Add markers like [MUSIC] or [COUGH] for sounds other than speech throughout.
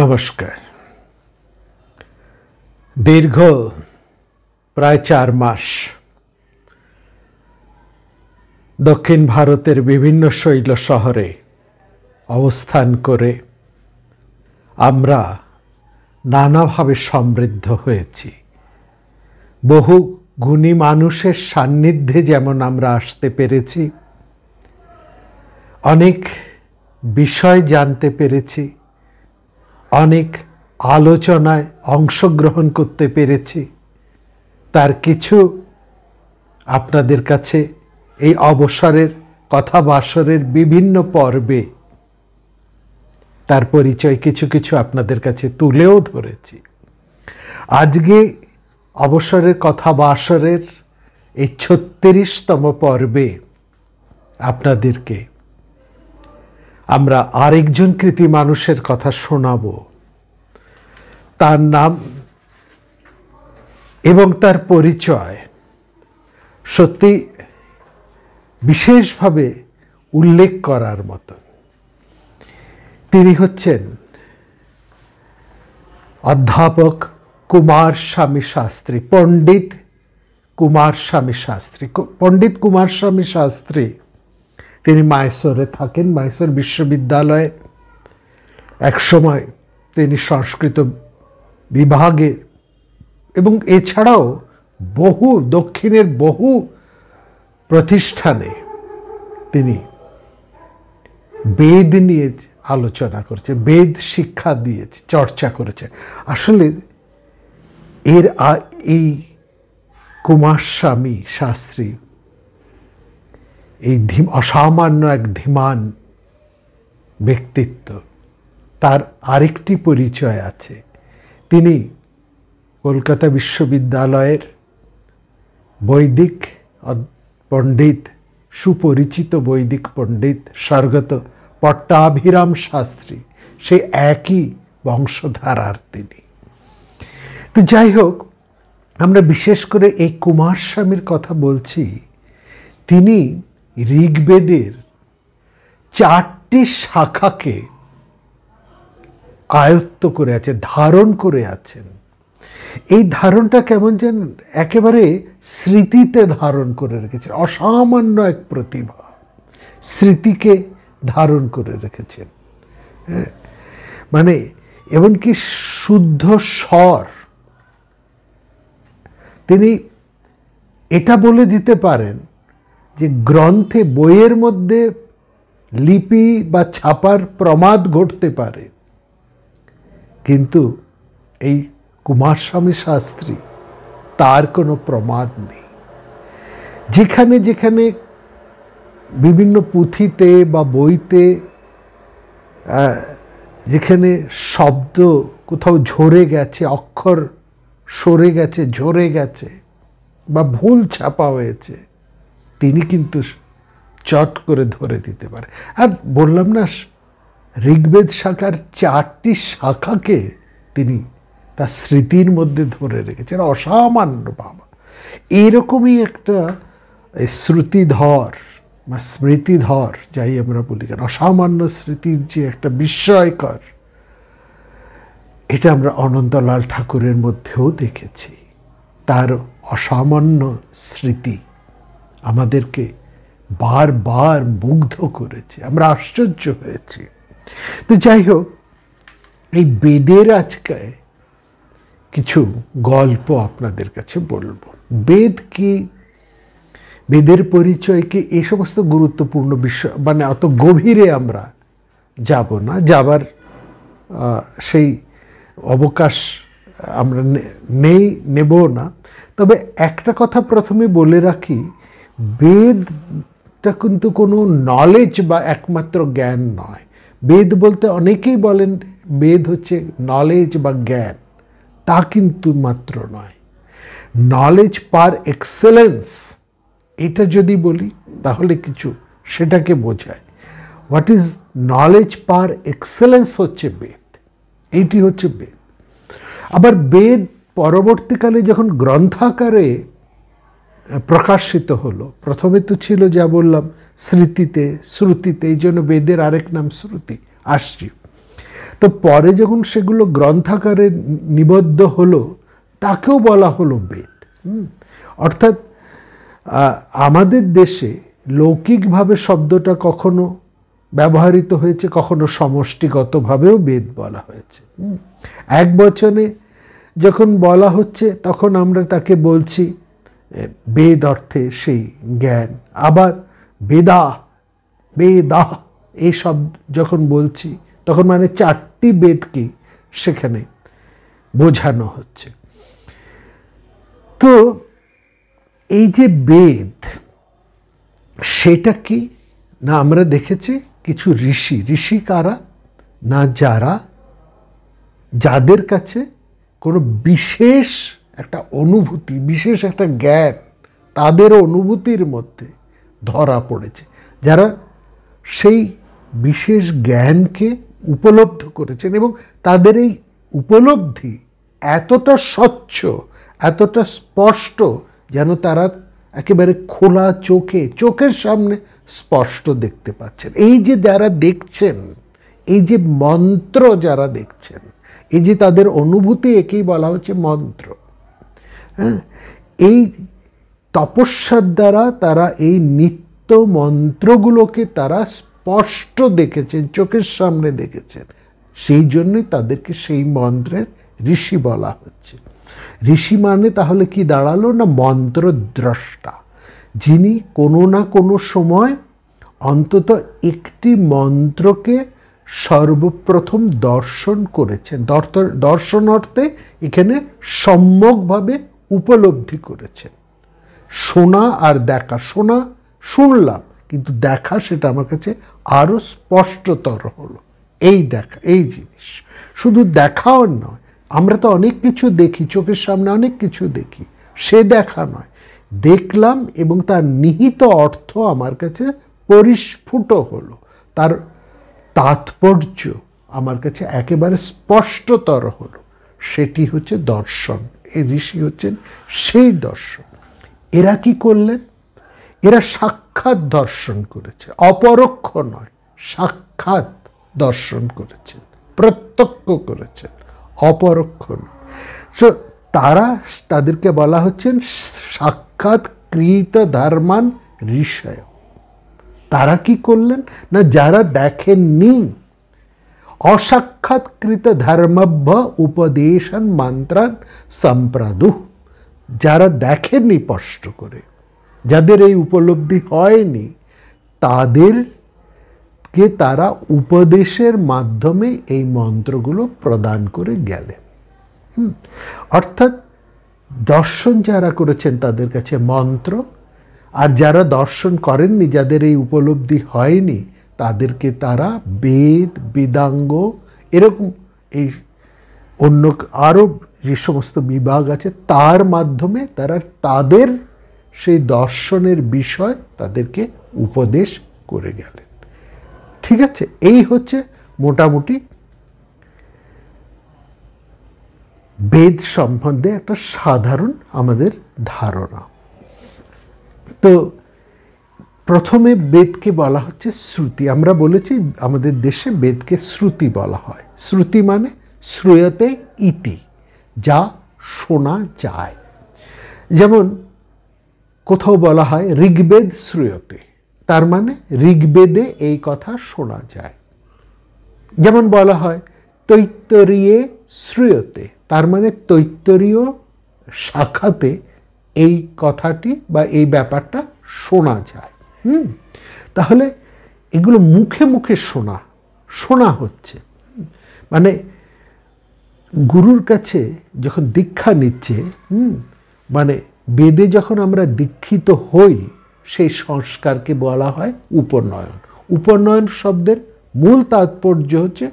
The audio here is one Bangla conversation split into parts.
নমস্কার দীর্ঘ প্রায় চার মাস দক্ষিণ ভারতের বিভিন্ন শৈল শহরে অবস্থান করে আমরা নানাভাবে সমৃদ্ধ হয়েছি বহু গুণী মানুষের সান্নিধ্যে যেমন আমরা আসতে পেরেছি অনেক বিষয় জানতে পেরেছি অনেক আলোচনায় অংশগ্রহণ করতে পেরেছি তার কিছু আপনাদের কাছে এই অবসরের কথা বাসরের বিভিন্ন পর্বে তার পরিচয় কিছু কিছু আপনাদের কাছে তুলেও ধরেছি আজকে অবসরের কথা বাসরের এই ছত্রিশতম পর্বে আপনাদেরকে আমরা আরেকজন কৃতি মানুষের কথা শোনাব তার নাম এবং তার পরিচয় সত্যি বিশেষভাবে উল্লেখ করার মত তিনি হচ্ছেন অধ্যাপক কুমার স্বামী শাস্ত্রী পণ্ডিত কুমার স্বামী শাস্ত্রী পণ্ডিত কুমার স্বামী শাস্ত্রী তিনি মাইসোরে থাকেন মাইসোর বিশ্ববিদ্যালয়ে একসময় তিনি সংস্কৃত বিভাগে এবং এছাড়াও বহু দক্ষিণের বহু প্রতিষ্ঠানে তিনি বেদ নিয়ে আলোচনা করেছে বেদ শিক্ষা দিয়েছে চর্চা করেছে আসলে এর এই কুমার স্বামী শাস্ত্রী এই অসামান্য এক ধীমান ব্যক্তিত্ব তার আরেকটি পরিচয় আছে তিনি কলকাতা বিশ্ববিদ্যালয়ের বৈদিক পণ্ডিত সুপরিচিত বৈদিক পণ্ডিত স্বর্গত পট্টাভিরাম শাস্ত্রী সে একই বংশধারার তিনি তো যাই হোক আমরা বিশেষ করে এই কুমার স্বামীর কথা বলছি তিনি ঋগ্বেদের চারটি শাখাকে আয়ত্ত করে আছে ধারণ করে আছেন এই ধারণটা কেমন যেন একেবারে স্মৃতিতে ধারণ করে রেখেছে অসামান্য এক প্রতিভা স্মৃতিকে ধারণ করে রেখেছেন হ্যাঁ, মানে এমনকি শুদ্ধ স্বর তিনি এটা বলে দিতে পারেন যে গ্রন্থে বইয়ের মধ্যে লিপি বা ছাপার প্রমাদ ঘটতে পারে কিন্তু এই কুমারস্বামী শাস্ত্রী তার কোনো প্রমাদ নেই যেখানে যেখানে বিভিন্ন পুঁথিতে বা বইতে যেখানে শব্দ কোথাও ঝরে গেছে অক্ষর সরে গেছে ঝরে গেছে বা ভুল ছাপা হয়েছে তিনি কিন্তু চট করে ধরে দিতে পারে আর বললাম না ঋগ্বেদ শাখার চারটি শাখাকে তিনি তার স্মৃতির মধ্যে ধরে রেখেছেন অসামান্য বাবা এরকমই একটা শ্রুতিধর বা স্মৃতিধর যাই আমরা বলি কেন অসামান্য স্মৃতির যে একটা বিস্ময়কর এটা আমরা অনন্তলাল ঠাকুরের মধ্যেও দেখেছি তার অসামান্য স্মৃতি আমাদেরকে বারবার মুগ্ধ করেছে আমরা আশ্চর্য হয়েছি তো যাই হোক এই বেদের আজকায় কিছু গল্প আপনাদের কাছে বলবো বেদ কি বেদের পরিচয় কি এই সমস্ত গুরুত্বপূর্ণ বিষয় মানে অত গভীরে আমরা যাব না যাবার সেই অবকাশ আমরা নেই নেব না তবে একটা কথা প্রথমে বলে রাখি বেদটা কিন্তু কোনো নলেজ বা একমাত্র জ্ঞান নয় বেদ বলতে অনেকেই বলেন বেদ হচ্ছে নলেজ বা জ্ঞান তা কিন্তু মাত্র নয় নলেজ পার এক্সেলেন্স এটা যদি বলি তাহলে কিছু সেটাকে বোঝায় what is knowledge per excellence হচ্ছে বেদ এইটি হচ্ছে বেদ আবার বেদ পরবর্তীকালে যখন গ্রন্থাকারে প্রকাশিত হলো প্রথমে তো ছিল যা বললাম স্মৃতিতে শ্রুতিতে এই জন্য বেদের আরেক নাম শ্রুতি আসছি তো পরে যখন সেগুলো গ্রন্থাকারে নিবদ্ধ হলো তাকেও বলা হলো বেদ অর্থাৎ আমাদের দেশে লৌকিকভাবে শব্দটা কখনো ব্যবহৃত হয়েছে কখনো সমষ্টিগতভাবেও বেদ বলা হয়েছে এক বচনে যখন বলা হচ্ছে তখন আমরা তাকে বলছি বেদ অর্থে সেই জ্ঞান আবার বেদা বেদাহ এই শব্দ যখন বলছি তখন মানে চারটি বেদকে সেখানে বোঝানো হচ্ছে তো এই যে বেদ সেটা কি না আমরা দেখেছি কিছু ঋষি ঋষি কারা না যারা যাদের কাছে কোনো বিশেষ একটা অনুভূতি বিশেষ একটা জ্ঞান তাদের অনুভূতির মধ্যে ধরা পড়েছে যারা সেই বিশেষ জ্ঞানকে উপলব্ধ করেছেন এবং তাদের এই উপলব্ধি এতটা স্বচ্ছ এতটা স্পষ্ট যেন তারা একেবারে খোলা চোখে চোখের সামনে স্পষ্ট দেখতে পাচ্ছেন এই যে যারা দেখছেন এই যে মন্ত্র যারা দেখছেন এই যে তাদের অনুভূতি একেই বলা হচ্ছে মন্ত্র হ্যাঁ এই তপস্যার দ্বারা তারা এই নিত্য মন্ত্রগুলোকে তারা স্পষ্ট দেখেছেন চোখের সামনে দেখেছেন সেই জন্যই তাদেরকে সেই মন্ত্রের ঋষি বলা হচ্ছে ঋষি মানে তাহলে কি দাঁড়ালো না মন্ত্রদ্রষ্টা যিনি কোনো না কোনো সময় অন্তত একটি মন্ত্রকে সর্বপ্রথম দর্শন করেছেন দর্শন অর্থে এখানে সম্যকভাবে উপলব্ধি করেছেন শোনা আর দেখা শোনা শুনলাম কিন্তু দেখা সেটা আমার কাছে আরও স্পষ্টতর হলো এই দেখা এই জিনিস শুধু দেখাও নয় আমরা তো অনেক কিছু দেখি চোখের সামনে অনেক কিছু দেখি সে দেখা নয় দেখলাম এবং তার নিহিত অর্থ আমার কাছে পরিস্ফুট হলো তার তাৎপর্য আমার কাছে একেবারে স্পষ্টতর হলো সেটি হচ্ছে দর্শন এই ঋষি হচ্ছেন সেই দর্শন এরা কি করলেন এরা সাক্ষাৎ দর্শন করেছে অপরোক্ষ নয় সাক্ষাৎ দর্শন করেছেন প্রত্যক্ষ করেছেন অপরোক্ষ নয় সো তারা তাদেরকে বলা হচ্ছেন সাক্ষাৎ কৃত ধর্মান ঋষয় তারা কি করলেন না যারা দেখেননি অসাক্ষাৎকৃত ধর্মভ্য উপদেশন মন্ত্রান সম্প্রাদু যারা দেখেনি স্পষ্ট করে যাদের এই উপলব্ধি হয়নি তাদেরকে তারা উপদেশের মাধ্যমে এই মন্ত্রগুলো প্রদান করে গেলেন অর্থাৎ দর্শন যারা করেছেন তাদের কাছে মন্ত্র আর যারা দর্শন করেননি যাদের এই উপলব্ধি হয়নি তাদেরকে তারা বেদ বেদাঙ্গ এরকম এই অন্য আরও যে সমস্ত বিভাগ আছে তার মাধ্যমে তারা তাদের সেই দর্শনের বিষয় তাদেরকে উপদেশ করে গেলেন ঠিক আছে এই হচ্ছে মোটামুটি বেদ সম্বন্ধে একটা সাধারণ আমাদের ধারণা তো প্রথমে বেদকে বলা হচ্ছে শ্রুতি আমরা বলেছি আমাদের দেশে বেদকে শ্রুতি বলা হয় শ্রুতি মানে শ্রুয়তে ইতি যা শোনা যায় যেমন কোথাও বলা হয় ঋগ্বেদ শ্রুয়তে তার মানে ঋগ্বেদে এই কথা শোনা যায় যেমন বলা হয় তৈত্তরীয় শ্রুয়তে তার মানে তৈত্তরীয় শাখাতে এই কথাটি বা এই ব্যাপারটা শোনা যায় হুম তাহলে এগুলো মুখে মুখে শোনা শোনা হচ্ছে মানে গুরুর কাছে যখন দীক্ষা নিচ্ছে হুম মানে বেদে যখন আমরা দীক্ষিত হই সেই সংস্কারকে বলা হয় উপনয়ন উপনয়ন শব্দের মূল তাৎপর্য হচ্ছে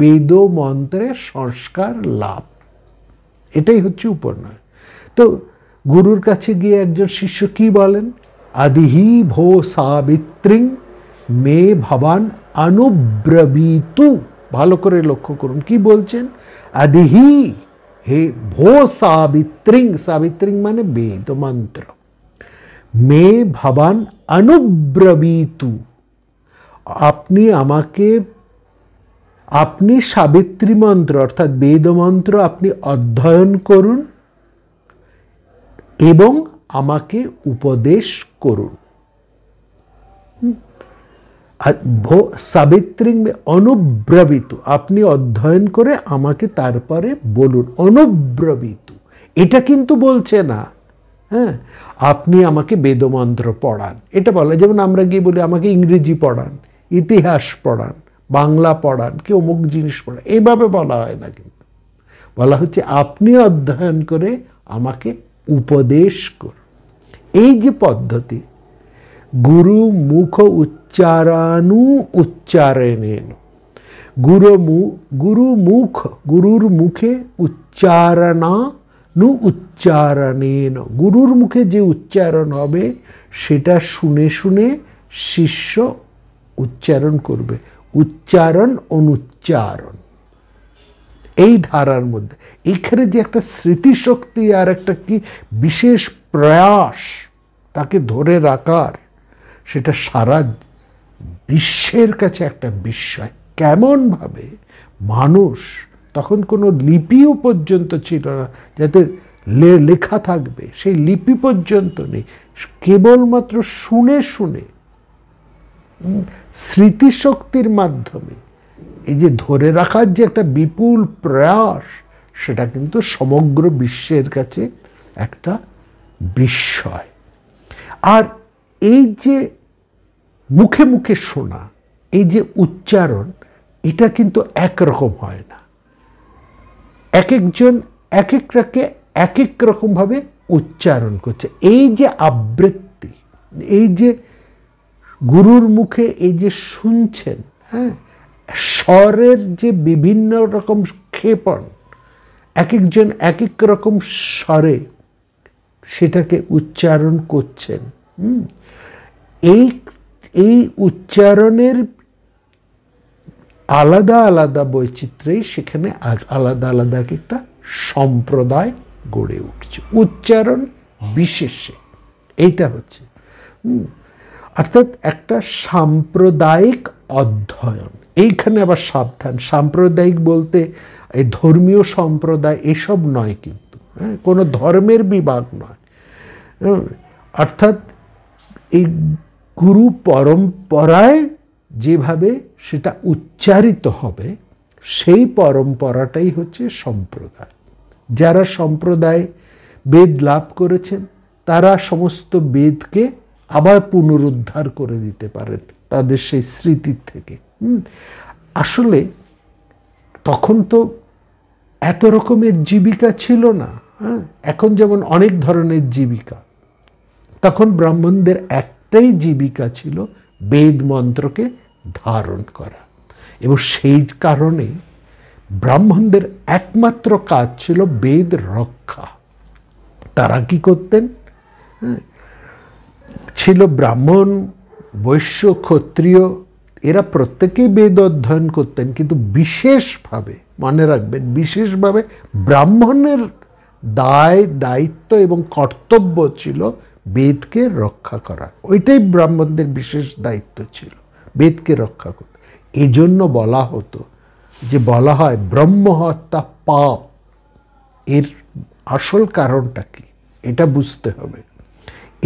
বেদ মন্ত্রে সংস্কার লাভ এটাই হচ্ছে উপনয়ন তো গুরুর কাছে গিয়ে একজন শিষ্য কি বলেন আদিহি ভো সাবিত্রী মে ভবান অনুব্রবীতু ভালো করে লক্ষ্য করুন কি বলছেন আদিহি হে ভো সাবিত্রিং সাবিত্রিং মানে বেদ মন্ত্র মে ভবান অনুব্রবীতু আপনি আমাকে আপনি সাবিত্রী মন্ত্র অর্থাৎ বেদ মন্ত্র আপনি অধ্যয়ন করুন এবং আমাকে উপদেশ করুন সাবিত্রিং অনুব্রবিত আপনি অধ্যয়ন করে আমাকে তারপরে বলুন অনুব্রবিত এটা কিন্তু বলছে না হ্যাঁ আপনি আমাকে বেদমন্ত্র পড়ান এটা বলে যেমন আমরা গিয়ে বলি আমাকে ইংরেজি পড়ান ইতিহাস পড়ান বাংলা পড়ান কি অমুক জিনিস পড়ান এইভাবে বলা হয় না কিন্তু বলা হচ্ছে আপনি অধ্যয়ন করে আমাকে উপদেশ করুন এই যে পদ্ধতি গুরু মুখ উচ্চারানু উচ্চারণেন গুরু গুরু মুখ গুরুর মুখে উচ্চারণা নু উচ্চারণেন গুরুর মুখে যে উচ্চারণ হবে সেটা শুনে শুনে শিষ্য উচ্চারণ করবে উচ্চারণ অনুচ্চারণ এই ধারার মধ্যে এখানে যে একটা স্মৃতিশক্তি আর একটা কি বিশেষ প্রয়াস তাকে ধরে রাখার সেটা সারা বিশ্বের কাছে একটা বিস্ময় কেমনভাবে মানুষ তখন কোনো লিপিও পর্যন্ত ছিল না যাতে লেখা থাকবে সেই লিপি পর্যন্ত নেই কেবলমাত্র শুনে শুনে স্মৃতিশক্তির মাধ্যমে এই যে ধরে রাখার যে একটা বিপুল প্রয়াস সেটা কিন্তু সমগ্র বিশ্বের কাছে একটা বিস্ময় আর এই যে মুখে মুখে শোনা এই যে উচ্চারণ এটা কিন্তু একরকম হয় না এক একজন এক একটাকে এক এক রকমভাবে উচ্চারণ করছে এই যে আবৃত্তি এই যে গুরুর মুখে এই যে শুনছেন হ্যাঁ স্বরের যে বিভিন্ন রকম ক্ষেপণ এক একজন এক এক রকম স্বরে সেটাকে উচ্চারণ করছেন এই এই উচ্চারণের আলাদা আলাদা বৈচিত্র্যেই সেখানে আলাদা আলাদা একটা সম্প্রদায় গড়ে উঠছে উচ্চারণ বিশেষে এইটা হচ্ছে অর্থাৎ একটা সাম্প্রদায়িক অধ্যয়ন এইখানে আবার সাবধান সাম্প্রদায়িক বলতে এই ধর্মীয় সম্প্রদায় এসব নয় কিন্তু হ্যাঁ কোনো ধর্মের বিভাগ নয় অর্থাৎ এই গুরু পরম্পরায় যেভাবে সেটা উচ্চারিত হবে সেই পরম্পরাটাই হচ্ছে সম্প্রদায় যারা সম্প্রদায় বেদ লাভ করেছেন তারা সমস্ত বেদকে আবার পুনরুদ্ধার করে দিতে পারেন তাদের সেই স্মৃতির থেকে আসলে তখন তো এত রকমের জীবিকা ছিল না হ্যাঁ এখন যেমন অনেক ধরনের জীবিকা তখন ব্রাহ্মণদের একটাই জীবিকা ছিল বেদ মন্ত্রকে ধারণ করা এবং সেই কারণে ব্রাহ্মণদের একমাত্র কাজ ছিল বেদ রক্ষা তারা কি করতেন হ্যাঁ, ছিল ব্রাহ্মণ বৈশ্য ক্ষত্রিয় এরা প্রত্যেকেই বেদ অধ্যয়ন করতেন কিন্তু বিশেষভাবে মনে রাখবেন বিশেষভাবে ব্রাহ্মণের দায় দায়িত্ব এবং কর্তব্য ছিল বেদকে রক্ষা করা ওইটাই ব্রাহ্মণদের বিশেষ দায়িত্ব ছিল বেদকে রক্ষা করতে এজন্য বলা হতো যে বলা হয় ব্রহ্মহত্যা পাপ এর আসল কারণটা কি এটা বুঝতে হবে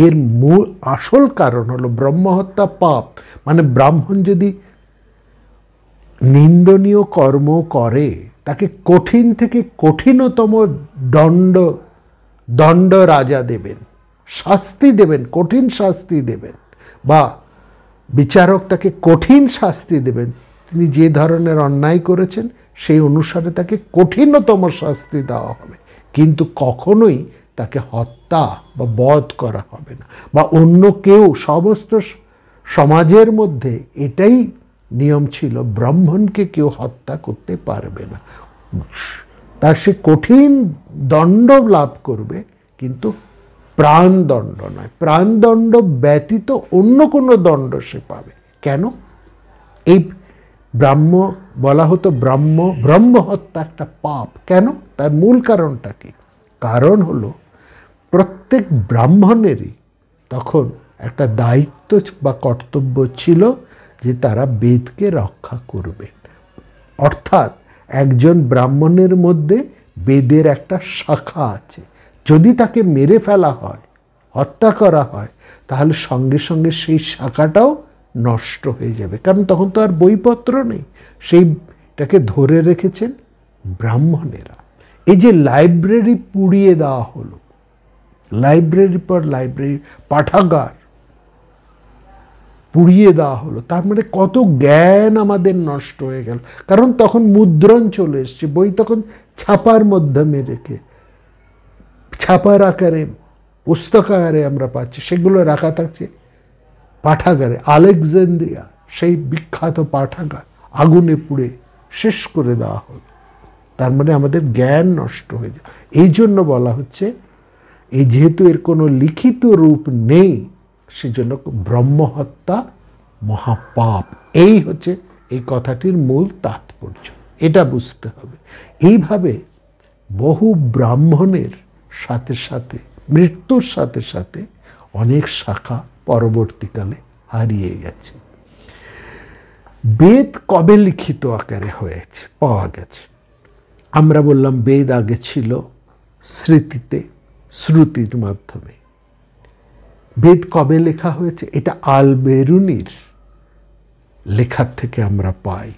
এর মূল আসল কারণ হলো ব্রহ্মহত্যা পাপ মানে ব্রাহ্মণ যদি নিন্দনীয় কর্ম করে তাকে কঠিন থেকে কঠিনতম দণ্ড দণ্ড রাজা দেবেন শাস্তি দেবেন কঠিন শাস্তি দেবেন বা বিচারক তাকে কঠিন শাস্তি দেবেন তিনি যে ধরনের অন্যায় করেছেন সেই অনুসারে তাকে কঠিনতম শাস্তি দেওয়া হবে কিন্তু কখনোই তাকে হত্যা বা বধ করা হবে না বা অন্য কেউ সমস্ত সমাজের মধ্যে এটাই নিয়ম ছিল ব্রাহ্মণকে কেউ হত্যা করতে পারবে না তার সে কঠিন দণ্ড লাভ করবে কিন্তু প্রাণদণ্ড নয় প্রাণদণ্ড ব্যতীত অন্য কোনো দণ্ড সে পাবে কেন এই ব্রাহ্ম বলা হতো ব্রাহ্ম ব্রহ্মহত্যা একটা পাপ কেন তার মূল কারণটা কি কারণ হল প্রত্যেক ব্রাহ্মণেরই তখন একটা দায়িত্ব বা কর্তব্য ছিল যে তারা বেদকে রক্ষা করবেন অর্থাৎ একজন ব্রাহ্মণের মধ্যে বেদের একটা শাখা আছে যদি তাকে মেরে ফেলা হয় হত্যা করা হয় তাহলে সঙ্গে সঙ্গে সেই শাখাটাও নষ্ট হয়ে যাবে কারণ তখন তো আর বইপত্র নেই সেইটাকে ধরে রেখেছেন ব্রাহ্মণেরা এই যে লাইব্রেরি পুড়িয়ে দেওয়া হলো লাইব্রেরি পর লাইব্রেরি পাঠাগার পুড়িয়ে দেওয়া হলো তার মানে কত জ্ঞান আমাদের নষ্ট হয়ে গেল কারণ তখন মুদ্রণ চলে এসছে বই তখন ছাপার মাধ্যমে রেখে ছাপার আকারে আকারে আমরা পাচ্ছি সেগুলো রাখা থাকছে পাঠাগারে আলেকজান্দ্রিয়া সেই বিখ্যাত পাঠাগার আগুনে পুড়ে শেষ করে দেওয়া হল তার মানে আমাদের জ্ঞান নষ্ট হয়ে যায় এই জন্য বলা হচ্ছে এই যেহেতু এর কোনো লিখিত রূপ নেই সেজন্য ব্রহ্মহত্যা মহাপাপ এই হচ্ছে এই কথাটির মূল তাৎপর্য এটা বুঝতে হবে এইভাবে বহু ব্রাহ্মণের সাথে সাথে মৃত্যুর সাথে সাথে অনেক শাখা পরবর্তীকালে হারিয়ে গেছে বেদ কবে লিখিত আকারে হয়েছে পাওয়া গেছে আমরা বললাম বেদ আগে ছিল স্মৃতিতে শ্রুতির মাধ্যমে বেদ কবে লেখা হয়েছে এটা আলবেরুনির লেখার থেকে আমরা পাই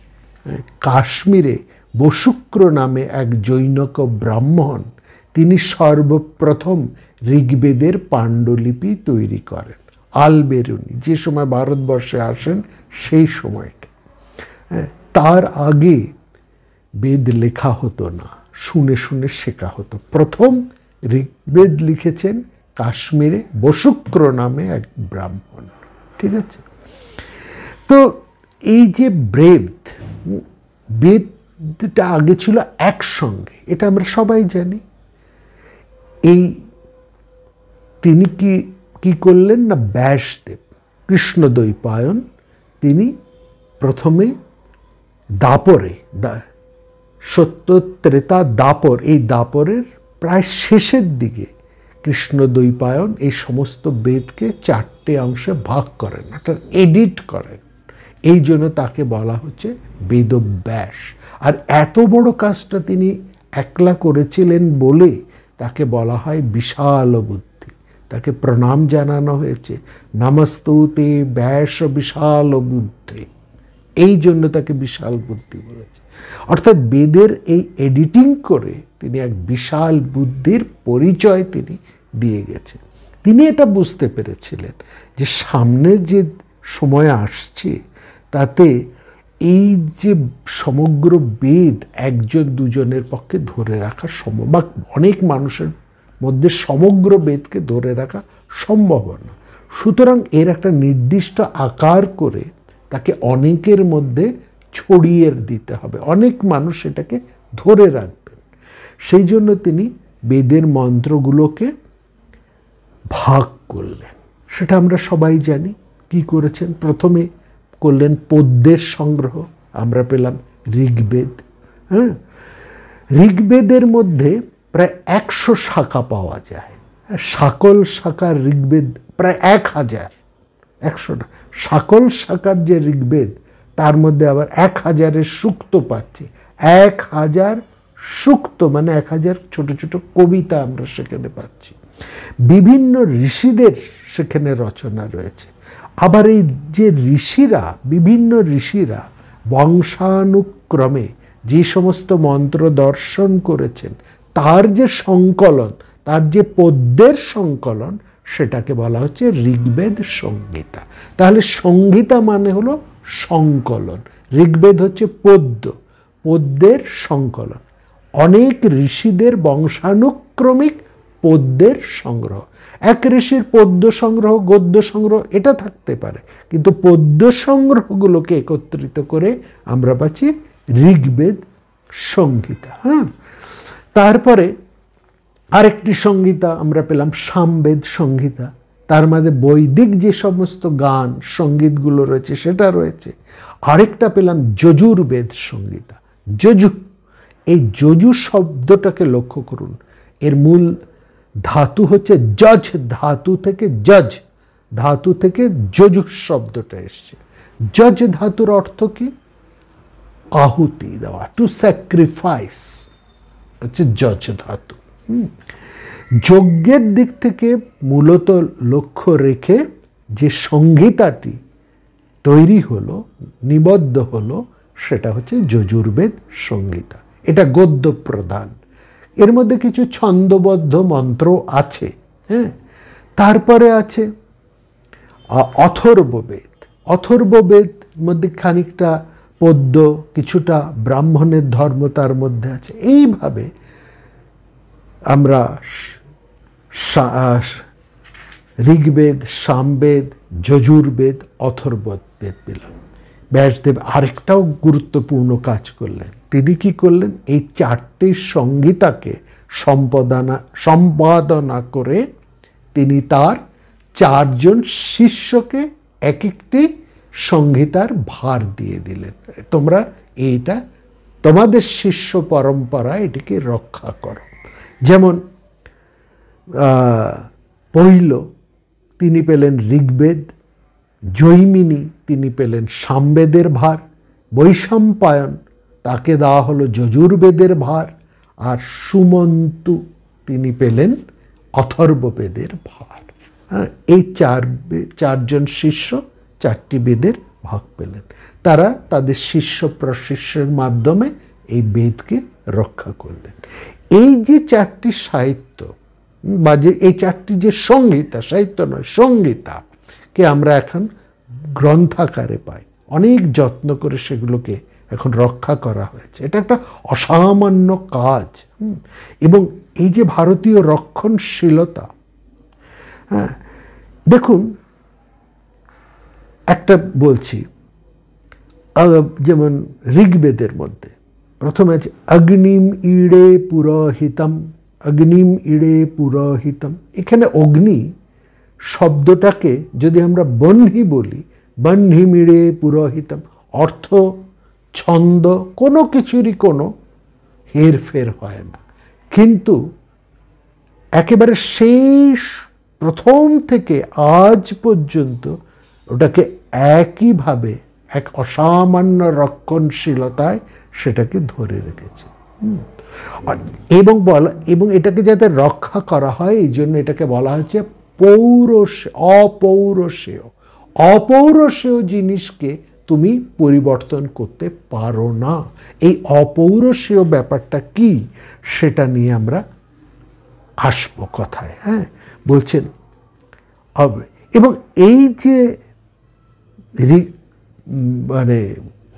কাশ্মীরে বসুক্র নামে এক জৈনক ব্রাহ্মণ তিনি সর্বপ্রথম ঋগ্বেদের পাণ্ডুলিপি তৈরি করেন আলবেরুনি যে সময় ভারতবর্ষে আসেন সেই সময়টা হ্যাঁ, তার আগে বেদ লেখা হতো না শুনে শুনে শেখা হতো প্রথম ঋগ্বেদ লিখেছেন কাশ্মীরে বসুক্র নামে এক ব্রাহ্মণ ঠিক আছে তো এই যে ব্রেদ বেদটা আগে ছিল একসঙ্গে এটা আমরা সবাই জানি এই তিনি কি কি করলেন না ব্যাসদেব কৃষ্ণদ্বৈপায়ন তিনি প্রথমে দাপরে সত্য ত্রেতা দাপর এই দাপরের প্রায় শেষের দিকে কৃষ্ণদ্বৈপায়ন এই সমস্ত বেদকে চারটে অংশে ভাগ করেন অর্থাৎ এডিট করেন এই জন্য তাকে বলা হচ্ছে বেদব্যাস আর এত বড় কাজটা তিনি একলা করেছিলেন বলে তাকে বলা হয় বিশাল বুদ্ধি তাকে প্রণাম জানানো হয়েছে নামস্তুতে ব্যাস বিশাল বুদ্ধি এই জন্য তাকে বিশাল বুদ্ধি বলেছে অর্থাৎ বেদের এই এডিটিং করে তিনি এক বিশাল বুদ্ধির পরিচয় তিনি দিয়ে গেছেন তিনি এটা বুঝতে পেরেছিলেন যে সামনে যে সময় আসছে তাতে এই যে সমগ্র বেদ একজন দুজনের পক্ষে ধরে রাখা সম্ভব বা অনেক মানুষের মধ্যে সমগ্র বেদকে ধরে রাখা সম্ভব না সুতরাং এর একটা নির্দিষ্ট আকার করে তাকে অনেকের মধ্যে ছড়িয়ে দিতে হবে অনেক মানুষ এটাকে ধরে রাখবেন সেই জন্য তিনি বেদের মন্ত্রগুলোকে ভাগ করলেন সেটা আমরা সবাই জানি কি করেছেন প্রথমে করলেন পদ্যের সংগ্রহ আমরা পেলাম ঋগ্বেদ হ্যাঁ ঋগ্বেদের মধ্যে প্রায় একশো শাখা পাওয়া যায় সকল শাখার ঋগ্বেদ প্রায় এক হাজার একশোটা সকল শাখার যে ঋগ্বেদ তার মধ্যে আবার এক হাজারের সুক্ত পাচ্ছি এক হাজার সুক্ত মানে এক হাজার ছোট ছোট কবিতা আমরা সেখানে পাচ্ছি বিভিন্ন ঋষিদের সেখানে রচনা রয়েছে আবার এই যে ঋষিরা বিভিন্ন ঋষিরা বংশানুক্রমে যে সমস্ত মন্ত্র দর্শন করেছেন তার যে সংকলন তার যে পদ্যের সংকলন সেটাকে বলা হচ্ছে ঋগ্বেদ সংহিতা তাহলে সংহিতা মানে হলো সংকলন ঋগ্বেদ হচ্ছে পদ্য পদ্যের সংকলন অনেক ঋষিদের বংশানুক্রমিক পদ্যের সংগ্রহ এক ঋষির পদ্য সংগ্রহ গদ্য সংগ্রহ এটা থাকতে পারে কিন্তু পদ্য সংগ্রহগুলোকে একত্রিত করে আমরা পাচ্ছি ঋগ্বেদ সংহিতা হ্যাঁ তারপরে আরেকটি সংহিতা আমরা পেলাম সামবেদ সংহিতা তার মাঝে বৈদিক যে সমস্ত গান সঙ্গীতগুলো রয়েছে সেটা রয়েছে আরেকটা পেলাম যজুর্বেদ সংহিতা যজু এই যজু শব্দটাকে লক্ষ্য করুন এর মূল ধাতু হচ্ছে জজ ধাতু থেকে জজ ধাতু থেকে যজু শব্দটা এসছে জজ ধাতুর অর্থ কি আহুতি দেওয়া টু স্যাক্রিফাইস হচ্ছে জজ ধাতু যজ্ঞের দিক থেকে মূলত লক্ষ্য রেখে যে সংহিতাটি তৈরি হলো নিবদ্ধ হলো সেটা হচ্ছে যজুর্বেদ সংহিতা এটা গদ্য প্রধান এর মধ্যে কিছু ছন্দবদ্ধ মন্ত্র আছে হ্যাঁ তারপরে আছে অথর্ববেদ অথর্ববেদ মধ্যে খানিকটা পদ্য কিছুটা ব্রাহ্মণের ধর্ম তার মধ্যে আছে এইভাবে আমরা ঋগ্বেদ সামবেদ যজুর্বেদ অথর্ববেদ পেলাম ব্যাসদেব আরেকটাও গুরুত্বপূর্ণ কাজ করলেন তিনি কি করলেন এই চারটি সংহিতাকে সম্পাদনা সম্পাদনা করে তিনি তার চারজন শিষ্যকে এক একটি সংহিতার ভার দিয়ে দিলেন তোমরা এইটা তোমাদের শিষ্য পরম্পরা এটিকে রক্ষা করো যেমন পহিল তিনি পেলেন ঋগ্বেদ জৈমিনী তিনি পেলেন সামবেদের ভার বৈষম্পায়ন তাকে দেওয়া হলো যজুর্বেদের ভার আর সুমন্তু তিনি পেলেন অথর্ববেদের ভার হ্যাঁ এই চার চারজন শিষ্য চারটি বেদের ভাগ পেলেন তারা তাদের শিষ্য প্রশিষ্যের মাধ্যমে এই বেদকে রক্ষা করলেন এই যে চারটি সাহিত্য বা যে এই চারটি যে সঙ্গীতা সাহিত্য নয় সংগীতা কে আমরা এখন গ্রন্থাকারে পাই অনেক যত্ন করে সেগুলোকে এখন রক্ষা করা হয়েছে এটা একটা অসামান্য কাজ এবং এই যে ভারতীয় রক্ষণশীলতা হ্যাঁ দেখুন একটা বলছি যেমন ঋগ্বেদের মধ্যে প্রথমে আছে অগ্নিম ইড়ে পুরোহিতম অগ্নিম ইড়ে পুরোহিতম এখানে অগ্নি শব্দটাকে যদি আমরা বন্ধি বলি বহ্নি মিড়ে পুরোহিতম অর্থ ছন্দ কোনো কিছুরই কোনো হেরফের হয় না কিন্তু একেবারে সেই প্রথম থেকে আজ পর্যন্ত ওটাকে একইভাবে এক অসামান্য রক্ষণশীলতায় সেটাকে ধরে রেখেছে এবং বলা এবং এটাকে যাতে রক্ষা করা হয় এই জন্য এটাকে বলা হয়েছে পৌরসে অপৌরসেয় অপৌরসেয় জিনিসকে তুমি পরিবর্তন করতে পারো না এই অপৌরসীয় ব্যাপারটা কি সেটা নিয়ে আমরা আসব কথায় হ্যাঁ বলছেন এবং এই যে মানে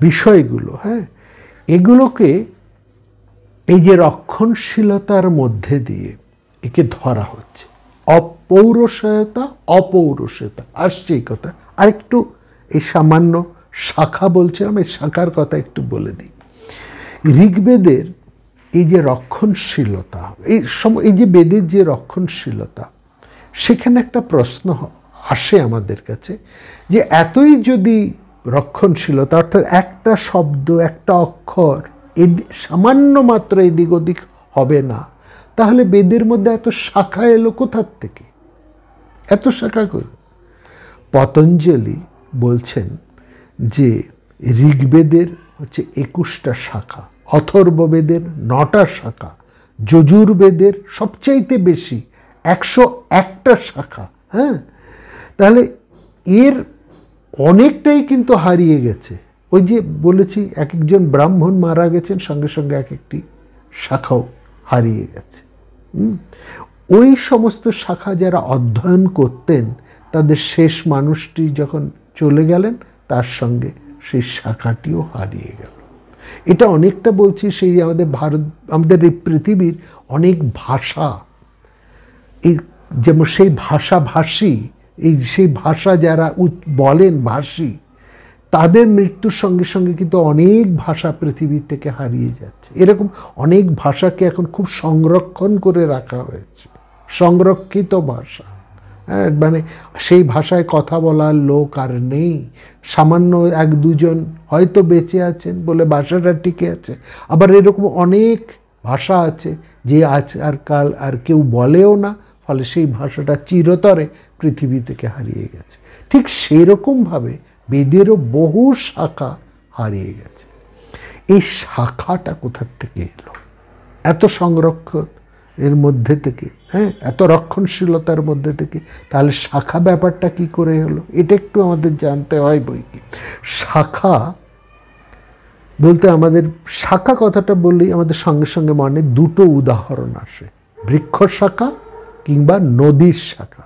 বিষয়গুলো হ্যাঁ এগুলোকে এই যে রক্ষণশীলতার মধ্যে দিয়ে একে ধরা হচ্ছে অপৌরসায়তা অপৌরসায়তা আসছে এই কথা আরেকটু এই সামান্য শাখা বলছিলাম এই শাখার কথা একটু বলে দিই ঋগ্বেদের এই যে রক্ষণশীলতা এই সম এই যে বেদের যে রক্ষণশীলতা সেখানে একটা প্রশ্ন আসে আমাদের কাছে যে এতই যদি রক্ষণশীলতা অর্থাৎ একটা শব্দ একটা অক্ষর এ সামান্য মাত্রা এদিক ওদিক হবে না তাহলে বেদের মধ্যে এত শাখা এলো কোথার থেকে এত শাখা কই পতঞ্জলি বলছেন যে ঋগ্বেদের হচ্ছে একুশটা শাখা অথর্ববেদের নটা শাখা যজুর্বেদের সবচাইতে বেশি একশো একটা শাখা হ্যাঁ তাহলে এর অনেকটাই কিন্তু হারিয়ে গেছে ওই যে বলেছি এক একজন ব্রাহ্মণ মারা গেছেন সঙ্গে সঙ্গে এক একটি শাখাও হারিয়ে গেছে ওই সমস্ত শাখা যারা অধ্যয়ন করতেন তাদের শেষ মানুষটি যখন চলে গেলেন তার সঙ্গে সেই শাখাটিও হারিয়ে গেল এটা অনেকটা বলছি সেই আমাদের ভারত আমাদের এই পৃথিবীর অনেক ভাষা এই যেমন সেই ভাষাভাষী এই সেই ভাষা যারা বলেন ভাষী তাদের মৃত্যুর সঙ্গে সঙ্গে কিন্তু অনেক ভাষা পৃথিবী থেকে হারিয়ে যাচ্ছে এরকম অনেক ভাষাকে এখন খুব সংরক্ষণ করে রাখা হয়েছে সংরক্ষিত ভাষা হ্যাঁ, মানে সেই ভাষায় কথা বলার লোক আর নেই সামান্য এক দুজন হয়তো বেঁচে আছেন বলে ভাষাটা টিকে আছে আবার এরকম অনেক ভাষা আছে যে আজ আর কাল আর কেউ বলেও না ফলে সেই ভাষাটা চিরতরে পৃথিবী থেকে হারিয়ে গেছে ঠিক সেরকমভাবে বেদেরও বহু শাখা হারিয়ে গেছে এই শাখাটা কোথার থেকে এলো এত সংরক্ষণ এর মধ্যে থেকে হ্যাঁ এত রক্ষণশীলতার মধ্যে থেকে তাহলে শাখা ব্যাপারটা কি করে হলো এটা একটু আমাদের জানতে হয় বই কি শাখা বলতে আমাদের শাখা কথাটা বললেই আমাদের সঙ্গে সঙ্গে মনে দুটো উদাহরণ আসে বৃক্ষ শাখা কিংবা নদীর শাখা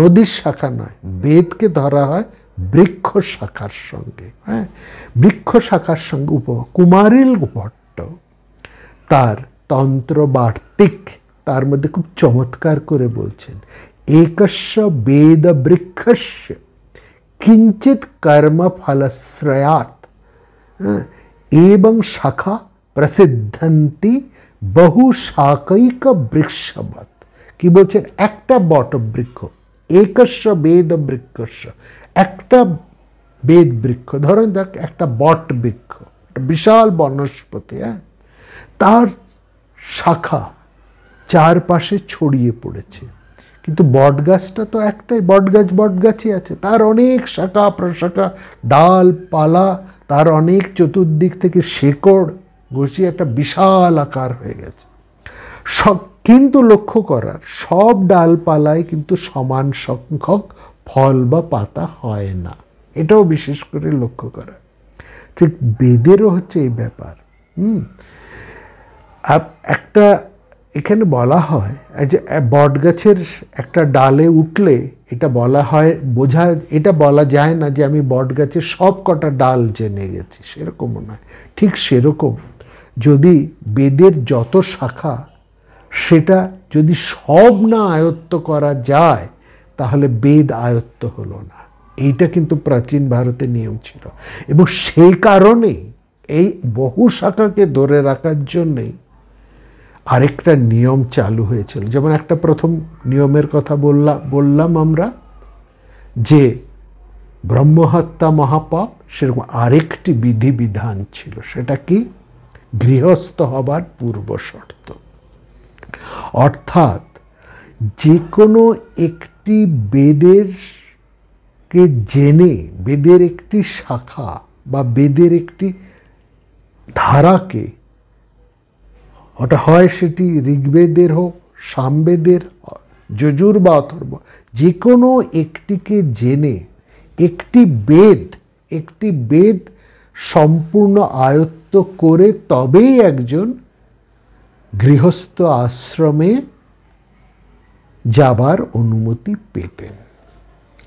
নদীর শাখা নয় বেদকে ধরা হয় বৃক্ষ শাখার সঙ্গে হ্যাঁ বৃক্ষ শাখার সঙ্গে উপ কুমারিল ভট্ট তার তন্ত্র বার্তিক তার মধ্যে খুব চমৎকার করে বলছেন একস্য বেদ বৃক্ষস্য কিঞ্চিত কর্ম ফলশ্রয়াত হ্যাঁ, এবং শাখা প্রসিদ্ধান্তি বহু শাকৈক বৃক্ষবত কি বলছেন একটা বট বৃক্ষ একস্য বেদ বৃক্ষস্য একটা বেদ বৃক্ষ ধরেন দেখ একটা বট বৃক্ষ বিশাল বনস্পতি হ্যাঁ তার শাখা চারপাশে ছড়িয়ে পড়েছে কিন্তু বটগাছটা তো একটাই বটগাছ গাছই আছে তার অনেক শাখা প্রশাখা ডাল পালা তার অনেক চতুর্দিক থেকে শেকড় ঘষি একটা বিশাল আকার হয়ে গেছে সব কিন্তু লক্ষ্য করার সব ডালপালায় কিন্তু সমান সংখ্যক ফল বা পাতা হয় না এটাও বিশেষ করে লক্ষ্য করা ঠিক বেদেরও হচ্ছে এই ব্যাপার হুম একটা এখানে বলা হয় যে বট গাছের একটা ডালে উঠলে এটা বলা হয় বোঝা এটা বলা যায় না যে আমি বট গাছের সব কটা ডাল জেনে গেছি সেরকমও নয় ঠিক সেরকম যদি বেদের যত শাখা সেটা যদি সব না আয়ত্ত করা যায় তাহলে বেদ আয়ত্ত হলো না এইটা কিন্তু প্রাচীন ভারতে নিয়ম ছিল এবং সেই কারণে এই বহু শাখাকে ধরে রাখার জন্যেই আরেকটা নিয়ম চালু হয়েছিল যেমন একটা প্রথম নিয়মের কথা বললাম বললাম আমরা যে ব্রহ্মহত্যা মহাপাপ সেরকম আরেকটি বিধিবিধান ছিল সেটা কি গৃহস্থ হবার পূর্ব শর্ত অর্থাৎ যে কোনো একটি বেদের কে জেনে বেদের একটি শাখা বা বেদের একটি ধারাকে ওটা হয় সেটি ঋগ্বেদের হোক সামবেদের যজুর বা অথর্ব যে কোনো একটিকে জেনে একটি বেদ একটি বেদ সম্পূর্ণ আয়ত্ত করে তবেই একজন গৃহস্থ আশ্রমে যাবার অনুমতি পেতেন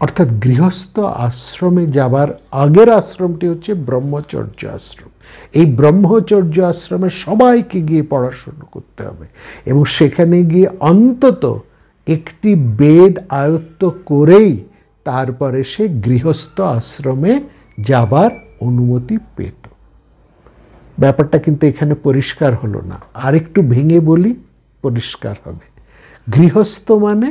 অর্থাৎ গৃহস্থ আশ্রমে যাবার আগের আশ্রমটি হচ্ছে ব্রহ্মচর্য আশ্রম এই ব্রহ্মচর্য আশ্রমে সবাইকে গিয়ে পড়াশুনো করতে হবে এবং সেখানে গিয়ে অন্তত একটি বেদ আয়ত্ত করেই তারপরে সে গৃহস্থ আশ্রমে যাবার অনুমতি পেত ব্যাপারটা কিন্তু এখানে পরিষ্কার হলো না আরেকটু ভেঙে বলি পরিষ্কার হবে গৃহস্থ মানে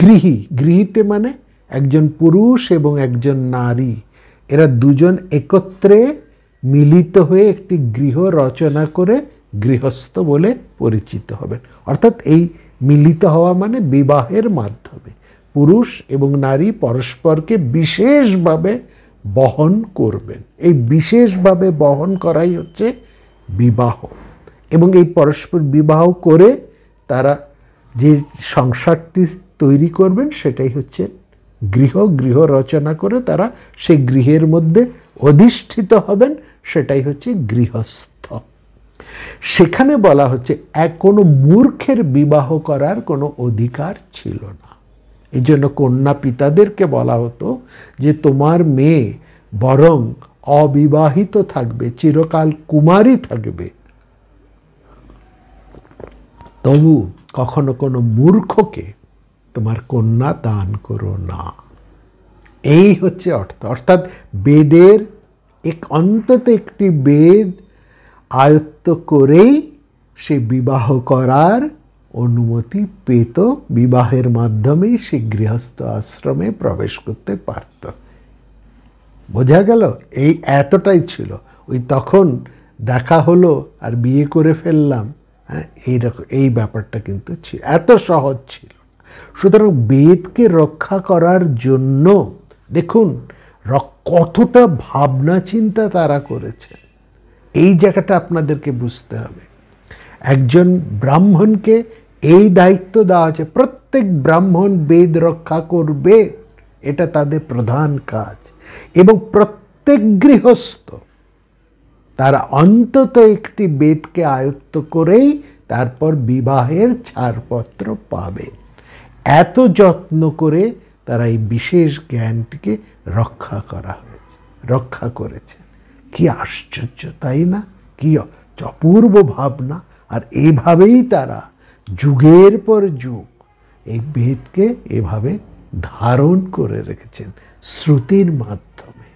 গৃহী গৃহীতে মানে একজন পুরুষ এবং একজন নারী এরা দুজন একত্রে মিলিত হয়ে একটি গৃহ রচনা করে গৃহস্থ বলে পরিচিত হবেন অর্থাৎ এই মিলিত হওয়া মানে বিবাহের মাধ্যমে পুরুষ এবং নারী পরস্পরকে বিশেষভাবে বহন করবেন এই বিশেষভাবে বহন করাই হচ্ছে বিবাহ এবং এই পরস্পর বিবাহ করে তারা যে সংসারটি তৈরি করবেন সেটাই হচ্ছে গৃহ গৃহ রচনা করে তারা সেই গৃহের মধ্যে অধিষ্ঠিত হবেন সেটাই হচ্ছে গৃহস্থ সেখানে বলা হচ্ছে এক কোনো মূর্খের বিবাহ করার কোনো অধিকার ছিল না এই জন্য কন্যা পিতাদেরকে বলা হতো যে তোমার মেয়ে বরং অবিবাহিত থাকবে চিরকাল কুমারী থাকবে তবু কখনো কোনো মূর্খকে তোমার কন্যা দান করো না এই হচ্ছে অর্থ অর্থাৎ বেদের এক অন্তত একটি বেদ আয়ত্ত করেই সে বিবাহ করার অনুমতি পেত বিবাহের মাধ্যমে সে গৃহস্থ আশ্রমে প্রবেশ করতে পারত বোঝা গেল এই এতটাই ছিল ওই তখন দেখা হলো আর বিয়ে করে ফেললাম হ্যাঁ এইরকম এই ব্যাপারটা কিন্তু ছিল এত সহজ ছিল সুতরাং বেদকে রক্ষা করার জন্য দেখুন কতটা ভাবনা চিন্তা তারা করেছে এই জায়গাটা আপনাদেরকে বুঝতে হবে একজন ব্রাহ্মণকে এই দায়িত্ব দেওয়া হয়েছে প্রত্যেক ব্রাহ্মণ বেদ রক্ষা করবে এটা তাদের প্রধান কাজ এবং প্রত্যেক গৃহস্থ তারা অন্তত একটি বেদকে আয়ত্ত করেই তারপর বিবাহের ছাড়পত্র পাবে এত যত্ন করে তারা এই বিশেষ জ্ঞানটিকে রক্ষা করা হয়েছে রক্ষা করেছে কি আশ্চর্য তাই না কি অপূর্ব ভাবনা আর এভাবেই তারা যুগের পর যুগ এই বেদকে এভাবে ধারণ করে রেখেছেন শ্রুতির মাধ্যমে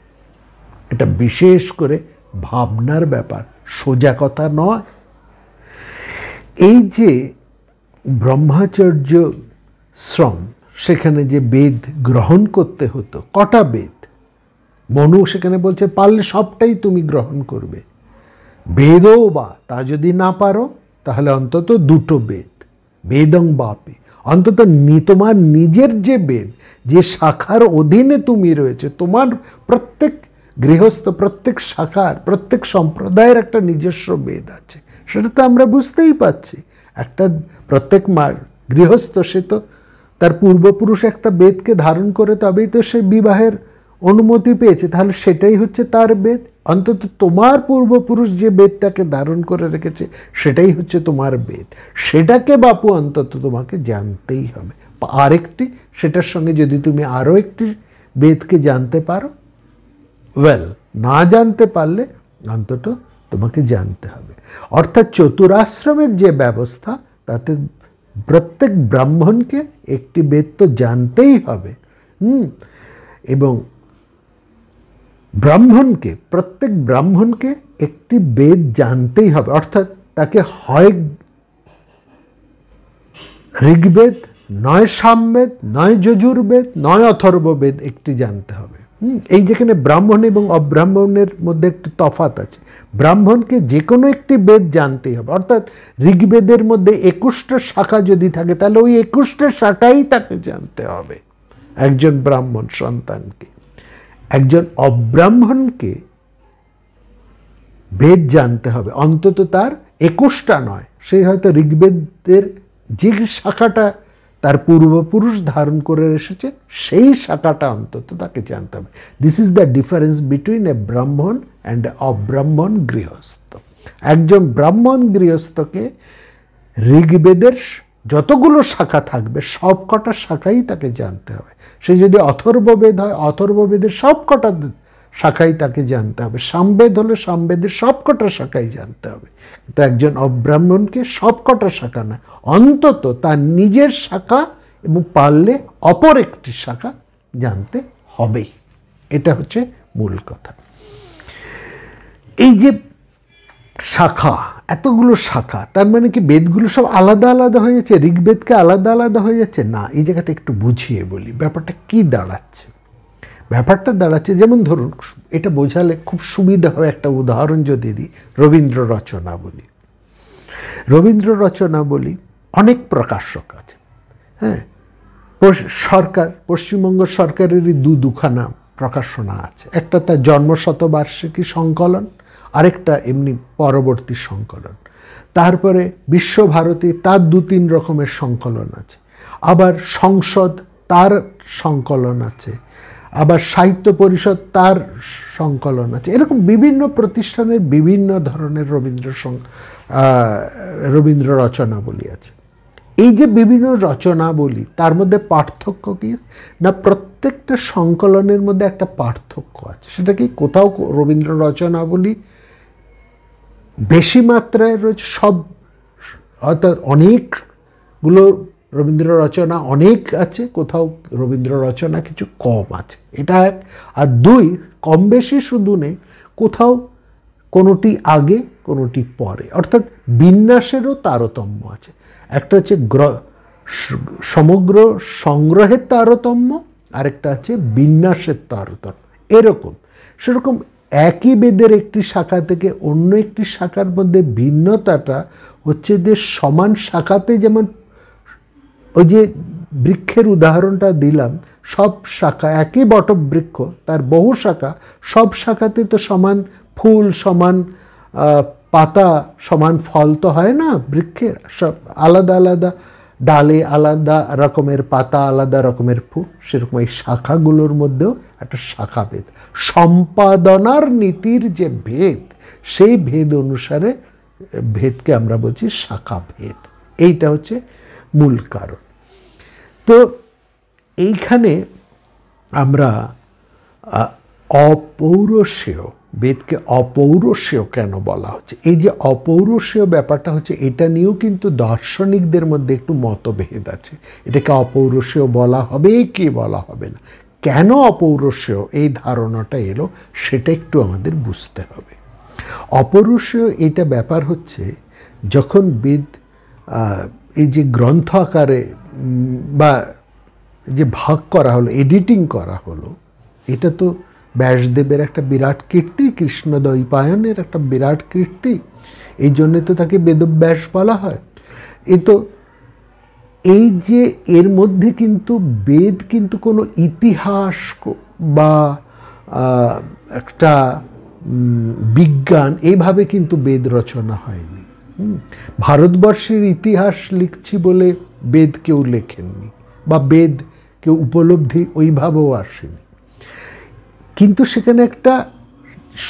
এটা বিশেষ করে ভাবনার ব্যাপার সোজা কথা নয় এই যে ব্রহ্মাচর্য শ্রম সেখানে যে বেদ গ্রহণ করতে হতো কটা বেদ মনু সেখানে বলছে পারলে সবটাই তুমি গ্রহণ করবে বেদও বা তা যদি না পারো তাহলে অন্তত দুটো বেদ বেদং বাপে অন্তত তোমার নিজের যে বেদ যে শাখার অধীনে তুমি রয়েছে তোমার প্রত্যেক গৃহস্থ প্রত্যেক শাখার প্রত্যেক সম্প্রদায়ের একটা নিজস্ব বেদ আছে সেটা তো আমরা বুঝতেই পাচ্ছি একটা প্রত্যেক মার গৃহস্থ সে তো তার পূর্বপুরুষ একটা বেদকে ধারণ করে তবেই তো সে বিবাহের অনুমতি পেয়েছে তাহলে সেটাই হচ্ছে তার বেদ অন্তত তোমার পূর্বপুরুষ যে বেদটাকে ধারণ করে রেখেছে সেটাই হচ্ছে তোমার বেদ সেটাকে বাপু অন্তত তোমাকে জানতেই হবে আরেকটি সেটার সঙ্গে যদি তুমি আরও একটি বেদকে জানতে পারো ওয়েল না জানতে পারলে অন্তত তোমাকে জানতে হবে অর্থাৎ চতুরাশ্রমের যে ব্যবস্থা তাতে প্রত্যেক ব্রাহ্মণকে একটি বেদ তো জানতেই হবে হুম এবং ব্রাহ্মণকে প্রত্যেক ব্রাহ্মণকে একটি বেদ জানতেই হবে অর্থাৎ তাকে হয় ঋগ্বেদ নয় সামবেদ নয় যজুর্বেদ নয় অথর্ববেদ একটি জানতে হবে এই যেখানে ব্রাহ্মণ এবং অব্রাহ্মণের মধ্যে একটি তফাত আছে ব্রাহ্মণকে যে কোনো একটি বেদ জানতেই হবে অর্থাৎ ঋগ্বেদের মধ্যে একুশটা শাখা যদি থাকে তাহলে ওই একুশটা শাখাই তাকে জানতে হবে একজন ব্রাহ্মণ সন্তানকে একজন অব্রাহ্মণকে বেদ জানতে হবে অন্তত তার একুশটা নয় সে হয়তো ঋগ্বেদের যে শাখাটা তার পূর্বপুরুষ ধারণ করে এসেছে সেই শাখাটা অন্তত তাকে জানতে হবে this is the difference between a brahmin and অব্রাহ্মণ গৃহস্থ একজন ব্রাহ্মণ গৃহস্থকে ঋগ্বেদের যতগুলো শাখা থাকবে সব কটা শাখাই তাকে জানতে হবে সে যদি অথর্ববেদ হয় অথর্ববেদের সব কটা শাখাই তাকে জানতে হবে সামবেদ হলে সামবেদের সবকটা শাখাই জানতে হবে তো একজন অব্রাহ্মণকে সবকটা শাখা না অন্তত তার নিজের শাখা এবং পারলে অপর একটি শাখা জানতে হবেই এটা হচ্ছে মূল কথা এই যে শাখা এতগুলো শাখা তার মানে কি বেদগুলো সব আলাদা আলাদা হয়ে যাচ্ছে ঋগ্বেদকে আলাদা আলাদা হয়ে যাচ্ছে না এই জায়গাটা একটু বুঝিয়ে বলি ব্যাপারটা কি দাঁড়াচ্ছে ব্যাপারটা দাঁড়াচ্ছে যেমন ধরুন এটা বোঝালে খুব সুবিধা হয় একটা উদাহরণ যদি দিই রবীন্দ্র রচনাবলী রবীন্দ্র রচনাবলী অনেক প্রকাশক আছে হ্যাঁ সরকার পশ্চিমবঙ্গ সরকারেরই দু দুখানা প্রকাশনা আছে একটা তার জন্মশতবার্ষিকী সংকলন আরেকটা এমনি পরবর্তী সংকলন তারপরে বিশ্বভারতী তার দু তিন রকমের সংকলন আছে আবার সংসদ তার সংকলন আছে আবার সাহিত্য পরিষদ তার সংকলন আছে এরকম বিভিন্ন প্রতিষ্ঠানের বিভিন্ন ধরনের রবীন্দ্র রবীন্দ্র রচনাবলী আছে এই যে বিভিন্ন রচনাবলী তার মধ্যে পার্থক্য কী না প্রত্যেকটা সংকলনের মধ্যে একটা পার্থক্য আছে সেটা কি কোথাও রবীন্দ্র রচনাবলী বেশি মাত্রায় রয়েছে সব অর্থাৎ অনেকগুলো রবীন্দ্র রচনা অনেক আছে কোথাও রবীন্দ্র রচনা কিছু কম আছে এটা এক আর দুই কম বেশি শুধু নেই কোথাও কোনোটি আগে কোনোটি পরে অর্থাৎ বিন্যাসেরও তারতম্য আছে একটা হচ্ছে গ্র সমগ্র সংগ্রহের তারতম্য আরেকটা আছে বিন্যাসের তারতম্য এরকম সেরকম একই বেদের একটি শাখা থেকে অন্য একটি শাখার মধ্যে ভিন্নতাটা হচ্ছে যে সমান শাখাতে যেমন ওই যে বৃক্ষের উদাহরণটা দিলাম সব শাখা একই বট বৃক্ষ তার বহু শাখা সব শাখাতে তো সমান ফুল সমান পাতা সমান ফল তো হয় না বৃক্ষের সব আলাদা আলাদা ডালে আলাদা রকমের পাতা আলাদা রকমের ফুল সেরকম এই শাখাগুলোর মধ্যেও একটা শাখাভেদ সম্পাদনার নীতির যে ভেদ সেই ভেদ অনুসারে ভেদকে আমরা বলছি শাখাভেদ এইটা হচ্ছে মূল কারণ তো এইখানে আমরা অপৌরসেয় বেদকে অপৌরসেয় কেন বলা হচ্ছে এই যে অপৌরসেয় ব্যাপারটা হচ্ছে এটা নিয়েও কিন্তু দার্শনিকদের মধ্যে একটু মতভেদ আছে এটাকে অপৌরসেয় বলা হবে কি বলা হবে না কেন অপৌরসেয় এই ধারণাটা এলো সেটা একটু আমাদের বুঝতে হবে অপৌরসেয় এটা ব্যাপার হচ্ছে যখন বেদ এই যে গ্রন্থ আকারে বা যে ভাগ করা হলো এডিটিং করা হলো এটা তো ব্যাসদেবের একটা বিরাট কীর্তি কৃষ্ণ একটা বিরাট কীর্তি এই জন্যে তো তাকে বেদব্যাস বলা হয় এ তো এই যে এর মধ্যে কিন্তু বেদ কিন্তু কোনো ইতিহাস বা একটা বিজ্ঞান এইভাবে কিন্তু বেদ রচনা হয়নি ভারতবর্ষের ইতিহাস লিখছি বলে বেদ কেউ লেখেননি বা বেদ কেউ উপলব্ধি ওইভাবেও আসেনি কিন্তু সেখানে একটা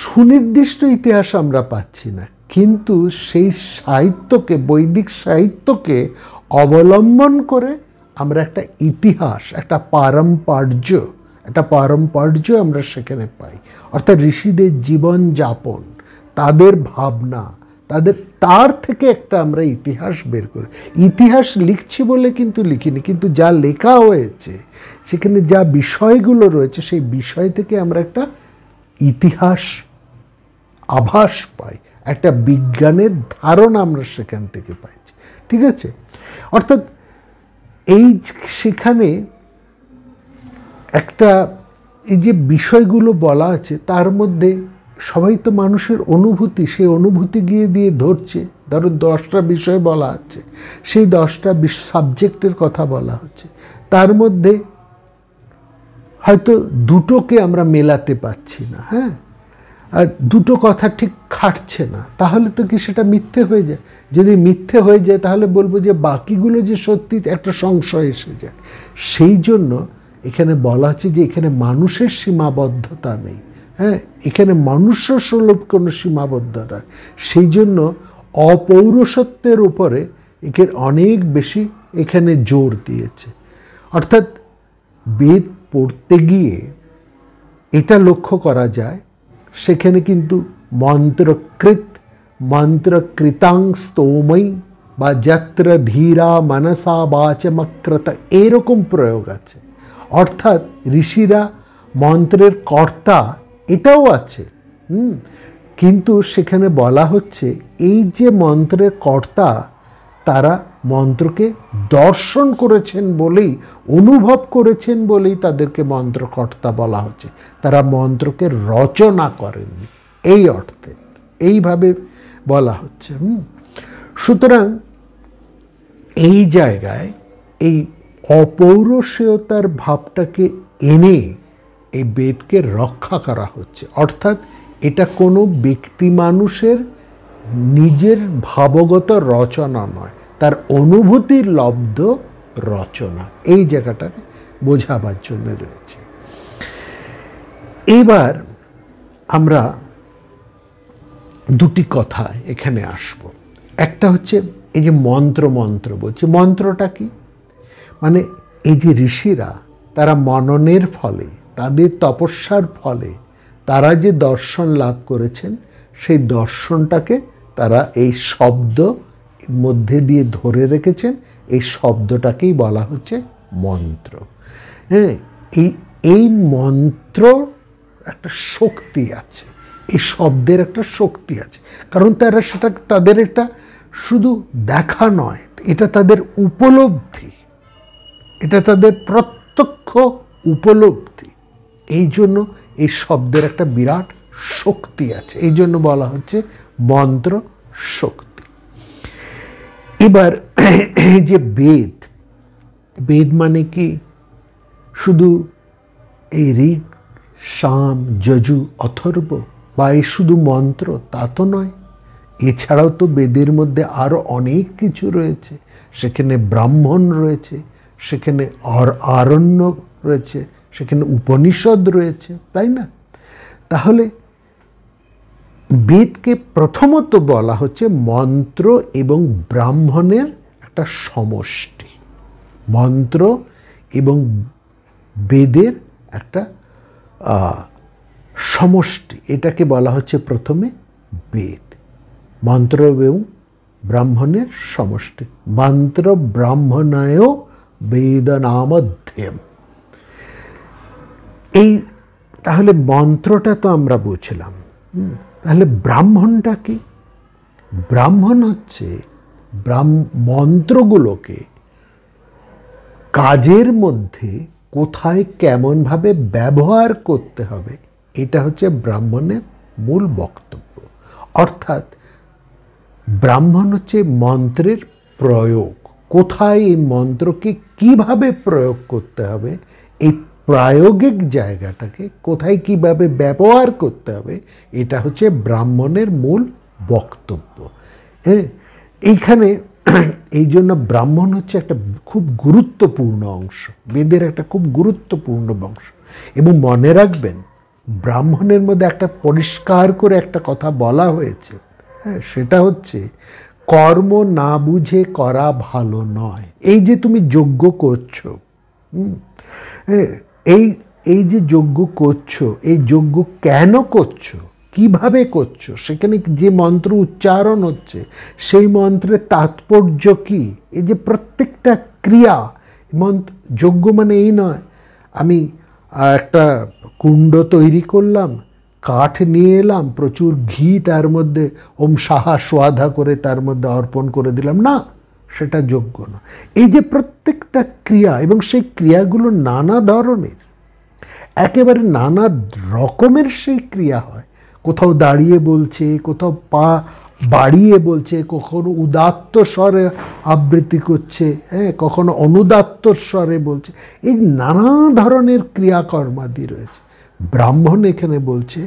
সুনির্দিষ্ট ইতিহাস আমরা পাচ্ছি না কিন্তু সেই সাহিত্যকে বৈদিক সাহিত্যকে অবলম্বন করে আমরা একটা ইতিহাস একটা পারম্পার্য একটা পারম্পার্য আমরা সেখানে পাই অর্থাৎ ঋষিদের জীবন যাপন তাদের ভাবনা তাদের তার থেকে একটা আমরা ইতিহাস বের করি ইতিহাস লিখছি বলে কিন্তু লিখিনি কিন্তু যা লেখা হয়েছে সেখানে যা বিষয়গুলো রয়েছে সেই বিষয় থেকে আমরা একটা ইতিহাস আভাস পাই একটা বিজ্ঞানের ধারণা আমরা সেখান থেকে পাইছি ঠিক আছে অর্থাৎ এই সেখানে একটা এই যে বিষয়গুলো বলা আছে তার মধ্যে সবাই তো মানুষের অনুভূতি সেই অনুভূতি গিয়ে দিয়ে ধরছে ধরো দশটা বিষয় বলা হচ্ছে সেই দশটা সাবজেক্টের কথা বলা হচ্ছে তার মধ্যে হয়তো দুটোকে আমরা মেলাতে পাচ্ছি না হ্যাঁ আর দুটো কথা ঠিক খাটছে না তাহলে তো কি সেটা মিথ্যে হয়ে যায় যদি মিথ্যে হয়ে যায় তাহলে বলবো যে বাকিগুলো যে সত্যি একটা সংশয় এসে যায় সেই জন্য এখানে বলা হচ্ছে যে এখানে মানুষের সীমাবদ্ধতা নেই হ্যাঁ এখানে মানুষ্য সুলভ কোনো সীমাবদ্ধ নয় সেই জন্য অপৌরসত্বের উপরে একে অনেক বেশি এখানে জোর দিয়েছে অর্থাৎ বেদ পড়তে গিয়ে এটা লক্ষ্য করা যায় সেখানে কিন্তু মন্ত্রকৃত মন্ত্রকৃতাং বা যাত্র ধীরা মানসা বাচমাক্রত এরকম প্রয়োগ আছে অর্থাৎ ঋষিরা মন্ত্রের কর্তা এটাও আছে হুম কিন্তু সেখানে বলা হচ্ছে এই যে মন্ত্রের কর্তা তারা মন্ত্রকে দর্শন করেছেন বলেই অনুভব করেছেন বলেই তাদেরকে মন্ত্রকর্তা বলা হচ্ছে তারা মন্ত্রকে রচনা করেননি এই অর্থে এইভাবে বলা হচ্ছে হুম সুতরাং এই জায়গায় এই অপৌরসীয়তার ভাবটাকে এনে এই বেদকে রক্ষা করা হচ্ছে অর্থাৎ এটা কোনো ব্যক্তি মানুষের নিজের ভাবগত রচনা নয় তার অনুভূতির লব্ধ রচনা এই জায়গাটা বোঝাবার জন্য রয়েছে এবার আমরা দুটি কথা এখানে আসব একটা হচ্ছে এই যে মন্ত্র মন্ত্র বলছি মন্ত্রটা কি মানে এই যে ঋষিরা তারা মননের ফলে তাদের তপস্যার ফলে তারা যে দর্শন লাভ করেছেন সেই দর্শনটাকে তারা এই শব্দ মধ্যে দিয়ে ধরে রেখেছেন এই শব্দটাকেই বলা হচ্ছে মন্ত্র হ্যাঁ এই এই মন্ত্র একটা শক্তি আছে এই শব্দের একটা শক্তি আছে কারণ তারা সেটা তাদের একটা শুধু দেখা নয় এটা তাদের উপলব্ধি এটা তাদের প্রত্যক্ষ উপলব্ধি এই জন্য এই শব্দের একটা বিরাট শক্তি আছে এই জন্য বলা হচ্ছে মন্ত্র শক্তি এবার এই যে বেদ বেদ মানে কি শুধু এই ঋগ সাম যজু অথর্ব বা এই শুধু মন্ত্র তা তো নয় এছাড়াও তো বেদের মধ্যে আরও অনেক কিছু রয়েছে সেখানে ব্রাহ্মণ রয়েছে সেখানে আর আরণ্য রয়েছে সেখানে উপনিষদ রয়েছে তাই না তাহলে বেদকে প্রথমত বলা হচ্ছে মন্ত্র এবং ব্রাহ্মণের একটা সমষ্টি মন্ত্র এবং বেদের একটা সমষ্টি এটাকে বলা হচ্ছে প্রথমে বেদ মন্ত্র এবং ব্রাহ্মণের সমষ্টি মন্ত্র ব্রাহ্মণায় বেদনামধ্যম এই তাহলে মন্ত্রটা তো আমরা বুঝলাম তাহলে ব্রাহ্মণটা কি ব্রাহ্মণ হচ্ছে মন্ত্রগুলোকে কাজের মধ্যে কোথায় কেমনভাবে ব্যবহার করতে হবে এটা হচ্ছে ব্রাহ্মণের মূল বক্তব্য অর্থাৎ ব্রাহ্মণ হচ্ছে মন্ত্রের প্রয়োগ কোথায় এই মন্ত্রকে কিভাবে প্রয়োগ করতে হবে এই প্রায়োগিক জায়গাটাকে কোথায় কিভাবে ব্যবহার করতে হবে এটা হচ্ছে ব্রাহ্মণের মূল বক্তব্য হ্যাঁ এইখানে [CLEARS THROAT] এই জন্য ব্রাহ্মণ হচ্ছে একটা খুব গুরুত্বপূর্ণ অংশ বেদের একটা খুব গুরুত্বপূর্ণ বংশ এবং মনে রাখবেন ব্রাহ্মণের মধ্যে একটা পরিষ্কার করে একটা কথা বলা হয়েছে হ্যাঁ সেটা হচ্ছে কর্ম না বুঝে করা ভালো নয় এই যে তুমি যোগ্য করছো হুম হ্যাঁ, এই এই যে যজ্ঞ করছো এই যজ্ঞ কেন করছো কিভাবে করছো সেখানে যে মন্ত্র উচ্চারণ হচ্ছে সেই মন্ত্রের তাৎপর্য কি এই যে প্রত্যেকটা ক্রিয়া মন্ত্র যজ্ঞ মানে এই নয় আমি একটা কুণ্ড তৈরি করলাম কাঠ নিয়ে এলাম প্রচুর ঘি তার মধ্যে ওম সাহা সোয়াধা করে তার মধ্যে অর্পণ করে দিলাম না সেটা যোগ্য না এই যে প্রত্যেকটা ক্রিয়া এবং সেই ক্রিয়াগুলো নানা ধরনের একেবারে নানা রকমের সেই ক্রিয়া হয় কোথাও দাঁড়িয়ে বলছে কোথাও পা বাড়িয়ে বলছে কখনো উদাত্ত স্বরে আবৃত্তি করছে হ্যাঁ কখনো অনুদাত্ত স্বরে বলছে এই নানা ধরনের ক্রিয়াকর্মাদি রয়েছে ব্রাহ্মণ এখানে বলছে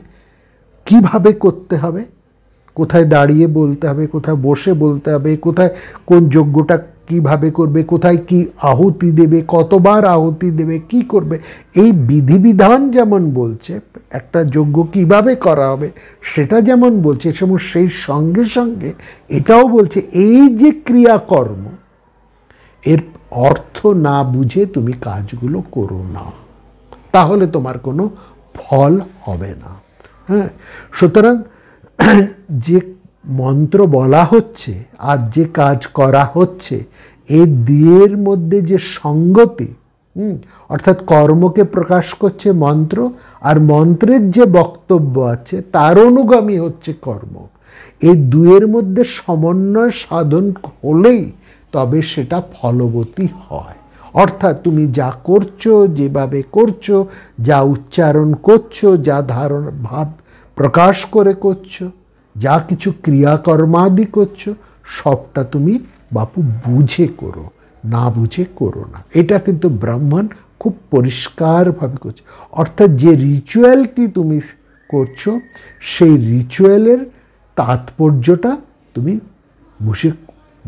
কিভাবে করতে হবে কোথায় দাঁড়িয়ে বলতে হবে কোথায় বসে বলতে হবে কোথায় কোন যজ্ঞটা কিভাবে করবে কোথায় কি আহুতি দেবে কতবার আহুতি দেবে কি করবে এই বিধিবিধান যেমন বলছে একটা যজ্ঞ কিভাবে করা হবে সেটা যেমন বলছে এসব সেই সঙ্গে সঙ্গে এটাও বলছে এই যে ক্রিয়াকর্ম এর অর্থ না বুঝে তুমি কাজগুলো করো না তাহলে তোমার কোনো ফল হবে না হ্যাঁ সুতরাং [COUGHS] যে মন্ত্র বলা হচ্ছে আর যে কাজ করা হচ্ছে এ দিয়ের মধ্যে যে সঙ্গতি অর্থাৎ কর্মকে প্রকাশ করছে মন্ত্র আর মন্ত্রের যে বক্তব্য আছে তার অনুগামী হচ্ছে কর্ম এই দুয়ের মধ্যে সমন্বয় সাধন হলেই তবে সেটা ফলবতী হয় অর্থাৎ তুমি যা করছো যেভাবে করছো যা উচ্চারণ করছো যা ধারণা ভাব প্রকাশ করে করছো যা কিছু ক্রিয়াকর্মাদি করছো সবটা তুমি বাপু বুঝে করো না বুঝে করো না এটা কিন্তু ব্রাহ্মণ খুব পরিষ্কারভাবে করছে অর্থাৎ যে রিচুয়ালটি তুমি করছো সেই রিচুয়ালের তাৎপর্যটা তুমি বুঝে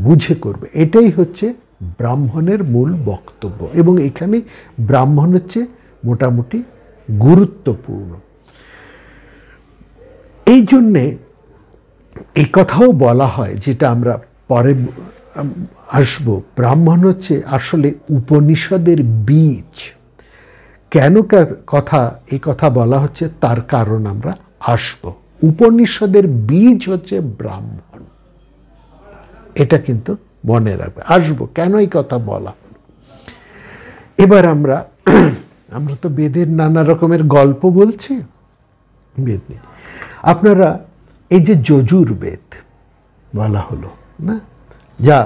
বুঝে করবে এটাই হচ্ছে ব্রাহ্মণের মূল বক্তব্য এবং এখানে ব্রাহ্মণ হচ্ছে মোটামুটি গুরুত্বপূর্ণ এই জন্যে এই কথাও বলা হয় যেটা আমরা পরে আসব ব্রাহ্মণ হচ্ছে আসলে উপনিষদের বীজ কেন কথা এই কথা বলা হচ্ছে তার কারণ আমরা আসব উপনিষদের বীজ হচ্ছে ব্রাহ্মণ এটা কিন্তু মনে রাখবে আসব কেন এই কথা বলা এবার আমরা আমরা তো বেদের নানা রকমের গল্প বলছি বেদ নিয়ে আপনারা এই যে যজুর্বেদ বলা হলো না যা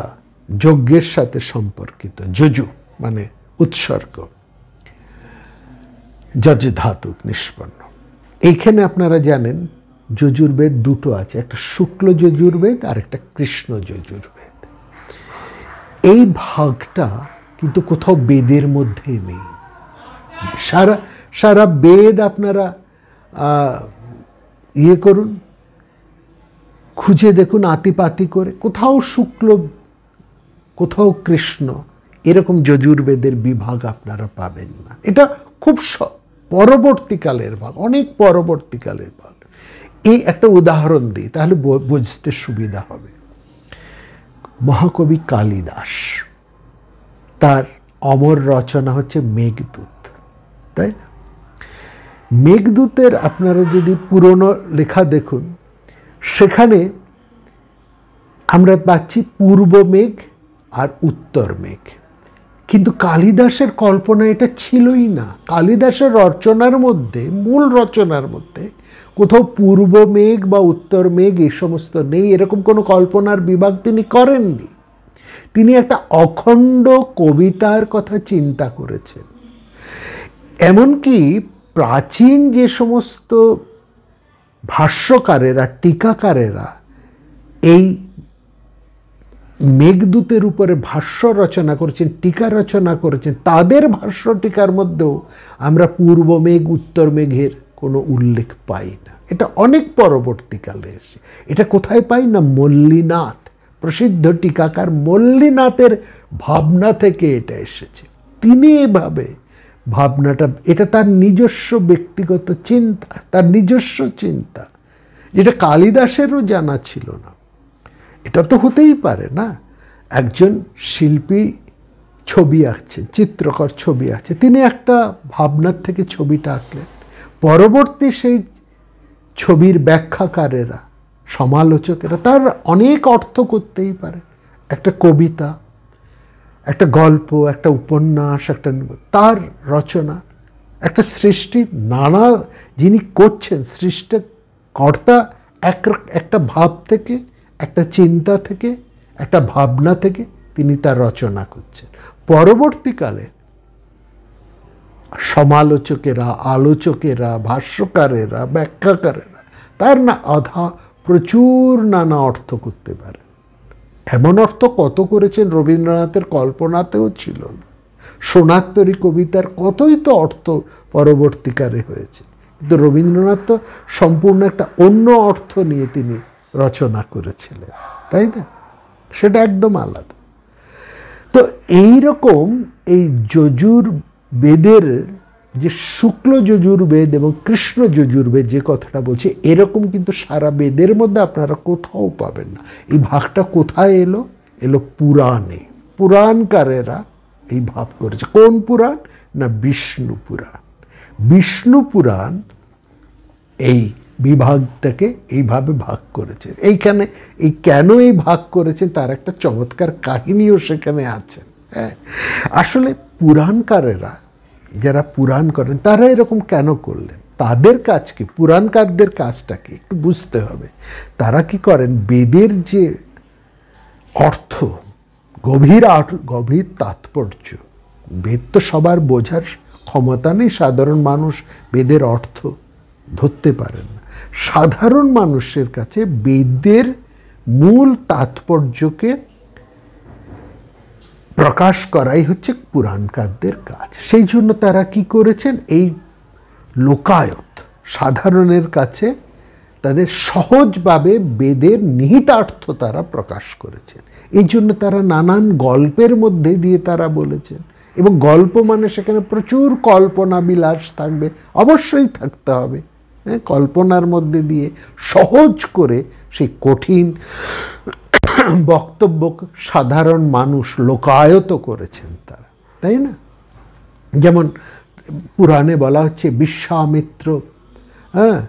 যজ্ঞের সাথে সম্পর্কিত যজু মানে উৎসর্গ যা যে ধাতু নিষ্পন্ন এইখানে আপনারা জানেন যজুর্বেদ দুটো আছে একটা শুক্ল যজুর্বেদ আর একটা কৃষ্ণ যজুর্বেদ এই ভাগটা কিন্তু কোথাও বেদের মধ্যে নেই সারা সারা বেদ আপনারা ইয়ে করুন খুঁজে দেখুন আতিপাতি করে কোথাও শুক্ল কোথাও কৃষ্ণ এরকম যজুর্বেদের বিভাগ আপনারা পাবেন না এটা খুব পরবর্তীকালের ভাগ অনেক পরবর্তীকালের ভাগ এই একটা উদাহরণ দিই তাহলে বুঝতে সুবিধা হবে মহাকবি কালিদাস তার অমর রচনা হচ্ছে মেঘদূত তাই না মেঘদূতের আপনারা যদি পুরনো লেখা দেখুন সেখানে আমরা পাচ্ছি পূর্ব মেঘ আর উত্তর মেঘ কিন্তু কালিদাসের কল্পনা এটা ছিলই না কালিদাসের রচনার মধ্যে মূল রচনার মধ্যে কোথাও পূর্ব মেঘ বা উত্তর মেঘ এই সমস্ত নেই এরকম কোনো কল্পনার বিভাগ তিনি করেননি তিনি একটা অখণ্ড কবিতার কথা চিন্তা করেছেন এমনকি প্রাচীন যে সমস্ত ভাষ্যকারেরা টিকাকারেরা এই মেঘদূতের উপরে ভাষ্য রচনা করেছেন টিকা রচনা করেছেন তাদের ভাষ্য টিকার মধ্যেও আমরা পূর্ব মেঘ উত্তর মেঘের কোনো উল্লেখ পাই না এটা অনেক পরবর্তীকালে এসে এটা কোথায় পাই না মল্লিনাথ প্রসিদ্ধ টিকাকার মল্লিনাথের ভাবনা থেকে এটা এসেছে তিনি এভাবে ভাবনাটা এটা তার নিজস্ব ব্যক্তিগত চিন্তা তার নিজস্ব চিন্তা যেটা কালিদাসেরও জানা ছিল না এটা তো হতেই পারে না একজন শিল্পী ছবি আঁকছেন চিত্রকর ছবি আঁকছে তিনি একটা ভাবনার থেকে ছবিটা আঁকলেন পরবর্তী সেই ছবির ব্যাখ্যাকারেরা সমালোচকেরা তার অনেক অর্থ করতেই পারে একটা কবিতা একটা গল্প একটা উপন্যাস একটা তার রচনা একটা সৃষ্টি নানা যিনি করছেন সৃষ্টির কর্তা এক একটা ভাব থেকে একটা চিন্তা থেকে একটা ভাবনা থেকে তিনি তার রচনা করছেন পরবর্তীকালে সমালোচকেরা আলোচকেরা ভাষ্যকারেরা ব্যাখ্যাকারেরা তার না আধা প্রচুর নানা অর্থ করতে পারে এমন অর্থ কত করেছেন রবীন্দ্রনাথের কল্পনাতেও ছিল না সোনাক্তরী কবিতার কতই তো অর্থ পরবর্তীকালে হয়েছে কিন্তু রবীন্দ্রনাথ তো সম্পূর্ণ একটা অন্য অর্থ নিয়ে তিনি রচনা করেছিলেন তাই না সেটা একদম আলাদা তো এই রকম এই যজুর বেদের যে শুক্ল যজুর্বেদ এবং কৃষ্ণ যজুর্বেদ যে কথাটা বলছে এরকম কিন্তু সারা বেদের মধ্যে আপনারা কোথাও পাবেন না এই ভাগটা কোথায় এলো এলো পুরাণে পুরাণকারেরা এই ভাব করেছে কোন পুরাণ না বিষ্ণু পুরাণ বিষ্ণু পুরাণ এই বিভাগটাকে এইভাবে ভাগ করেছে এইখানে এই কেন এই ভাগ করেছেন তার একটা চমৎকার কাহিনীও সেখানে আছে হ্যাঁ আসলে পুরাণকারেরা যারা পুরাণ করেন তারা এরকম কেন করলেন তাদের কাজকে পুরাণকারদের কাজটাকে একটু বুঝতে হবে তারা কি করেন বেদের যে অর্থ গভীর গভীর তাৎপর্য বেদ তো সবার বোঝার ক্ষমতা নেই সাধারণ মানুষ বেদের অর্থ ধরতে পারেন না সাধারণ মানুষের কাছে বেদের মূল তাৎপর্যকে প্রকাশ করাই হচ্ছে পুরাণকারদের কাজ সেই জন্য তারা কি করেছেন এই লোকায়ত সাধারণের কাছে তাদের সহজভাবে বেদের নিহিতার্থ তারা প্রকাশ করেছেন এই জন্য তারা নানান গল্পের মধ্যে দিয়ে তারা বলেছেন এবং গল্প মানে সেখানে প্রচুর কল্পনা বিলাস থাকবে অবশ্যই থাকতে হবে হ্যাঁ কল্পনার মধ্যে দিয়ে সহজ করে সেই কঠিন বক্তব্য সাধারণ মানুষ লোকায়ত করেছেন তারা তাই না যেমন পুরাণে বলা হচ্ছে বিশ্বামিত্র হ্যাঁ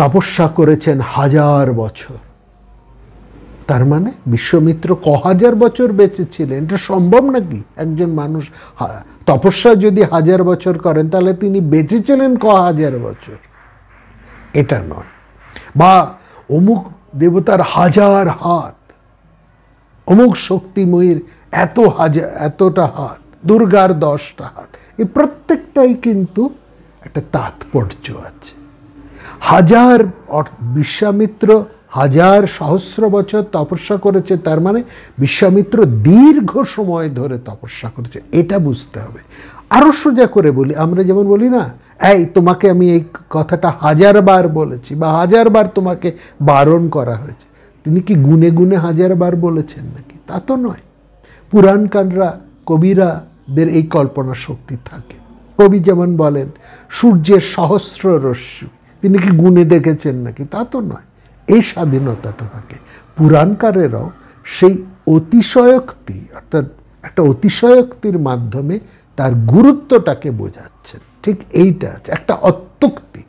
তপস্যা করেছেন হাজার বছর তার মানে বিশ্বমিত্র ক হাজার বছর বেঁচে ছিলেন এটা সম্ভব নাকি একজন মানুষ তপস্যা যদি হাজার বছর করেন তাহলে তিনি বেঁচেছিলেন ক হাজার বছর এটা নয় বা অমুক দেবতার হাজার হাত অমুক শক্তিময়ীর এত হাজার এতটা হাত দুর্গার দশটা হাত এই প্রত্যেকটাই কিন্তু একটা তাৎপর্য আছে হাজার বিশ্বামিত্র হাজার সহস্র বছর তপস্যা করেছে তার মানে বিশ্বামিত্র দীর্ঘ সময় ধরে তপস্যা করেছে এটা বুঝতে হবে আরও সোজা করে বলি আমরা যেমন বলি না এই তোমাকে আমি এই কথাটা হাজারবার বলেছি বা হাজারবার তোমাকে বারণ করা হয়েছে তিনি কি গুনে গুনে হাজারবার বলেছেন নাকি তা তো নয় পুরাণকানরা কবিরাদের এই কল্পনা শক্তি থাকে কবি যেমন বলেন সূর্যের সহস্র রশ্মি তিনি কি গুনে দেখেছেন নাকি তা তো নয় এই স্বাধীনতাটা থাকে পুরাণকারেরাও সেই অতিশয়োক্তি অর্থাৎ একটা অতিশয়োক্তির মাধ্যমে তার গুরুত্বটাকে বোঝাচ্ছেন ঠিক এইটা একটা অত্যুক্তি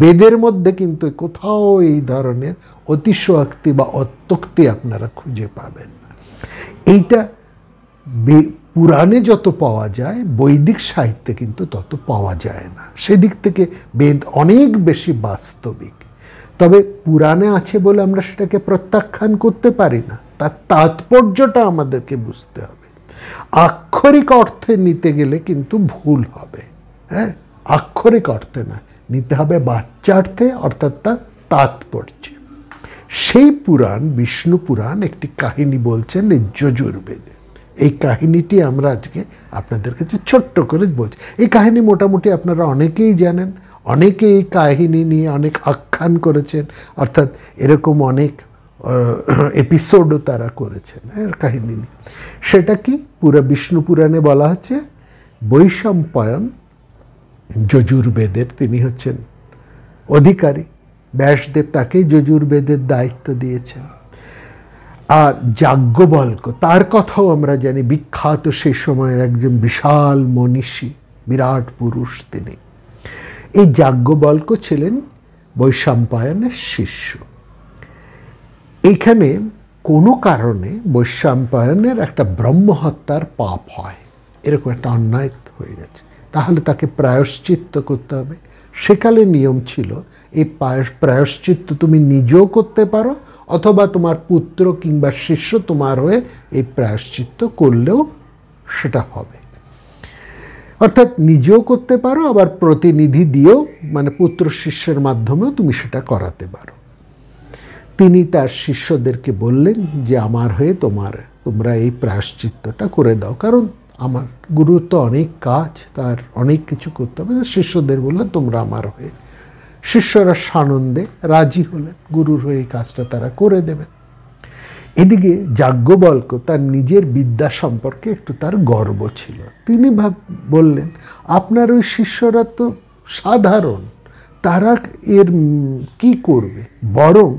বেদের মধ্যে কিন্তু কোথাও এই ধরনের অতিশয়ক্তি বা অত্যুক্তি আপনারা খুঁজে পাবেন না এইটা পুরাণে যত পাওয়া যায় বৈদিক সাহিত্যে কিন্তু তত পাওয়া যায় না সেদিক থেকে বেদ অনেক বেশি বাস্তবিক তবে পুরাণে আছে বলে আমরা সেটাকে প্রত্যাখ্যান করতে পারি না তার তাৎপর্যটা আমাদেরকে বুঝতে হবে আক্ষরিক অর্থে নিতে গেলে কিন্তু ভুল হবে হ্যাঁ আক্ষরিক অর্থে না নিতে হবে বাচ্চার্থে অর্থাৎ তার তাৎপর্যে সেই পুরাণ বিষ্ণু পুরাণ একটি কাহিনী বলছেন যজুর্বেদে এই কাহিনীটি আমরা আজকে আপনাদের কাছে ছোট্ট করে বলছি এই কাহিনী মোটামুটি আপনারা অনেকেই জানেন অনেকে এই কাহিনী নিয়ে অনেক আখ্যান করেছেন অর্থাৎ এরকম অনেক এপিসোডও তারা করেছেন হ্যাঁ, কাহিনী নিয়ে সেটা কি পুরো বিষ্ণু পুরাণে বলা হচ্ছে বৈষম্পায়ন যজুর্বেদের তিনি হচ্ছেন অধিকারী ব্যাসদেব তাকে যজুর্বেদের দায়িত্ব দিয়েছেন আর যাজ্ঞবল্ক তার কথাও আমরা জানি বিখ্যাত সেই সময়ের একজন বিশাল মনীষী বিরাট পুরুষ তিনি এই যাজ্ঞবল্ক ছিলেন বৈশাম্পায়নের শিষ্য এইখানে কোনো কারণে বৈশাম্পায়নের একটা ব্রহ্মহত্যার পাপ হয় এরকম একটা অন্যায় হয়ে গেছে তাহলে তাকে প্রায়শ্চিত্ত করতে হবে সেকালে নিয়ম ছিল এই প্রায়শ্চিত্ত তুমি নিজেও করতে পারো অথবা তোমার পুত্র কিংবা শিষ্য তোমার হয়ে এই প্রায়শ্চিত্ত করলেও সেটা হবে অর্থাৎ নিজেও করতে পারো আবার প্রতিনিধি দিয়েও মানে পুত্র শিষ্যের মাধ্যমেও তুমি সেটা করাতে পারো তিনি তার শিষ্যদেরকে বললেন যে আমার হয়ে তোমার তোমরা এই প্রায়শ্চিত্তটা করে দাও কারণ আমার গুরু তো অনেক কাজ তার অনেক কিছু করতে হবে শিষ্যদের বললেন তোমরা আমার হয়ে শিষ্যরা সানন্দে রাজি হলেন গুরুর হয়ে এই কাজটা তারা করে দেবেন এদিকে যাজ্ঞবল্ক তার নিজের বিদ্যা সম্পর্কে একটু তার গর্ব ছিল তিনি ভাব বললেন আপনার ওই শিষ্যরা তো সাধারণ তারা এর কি করবে বরং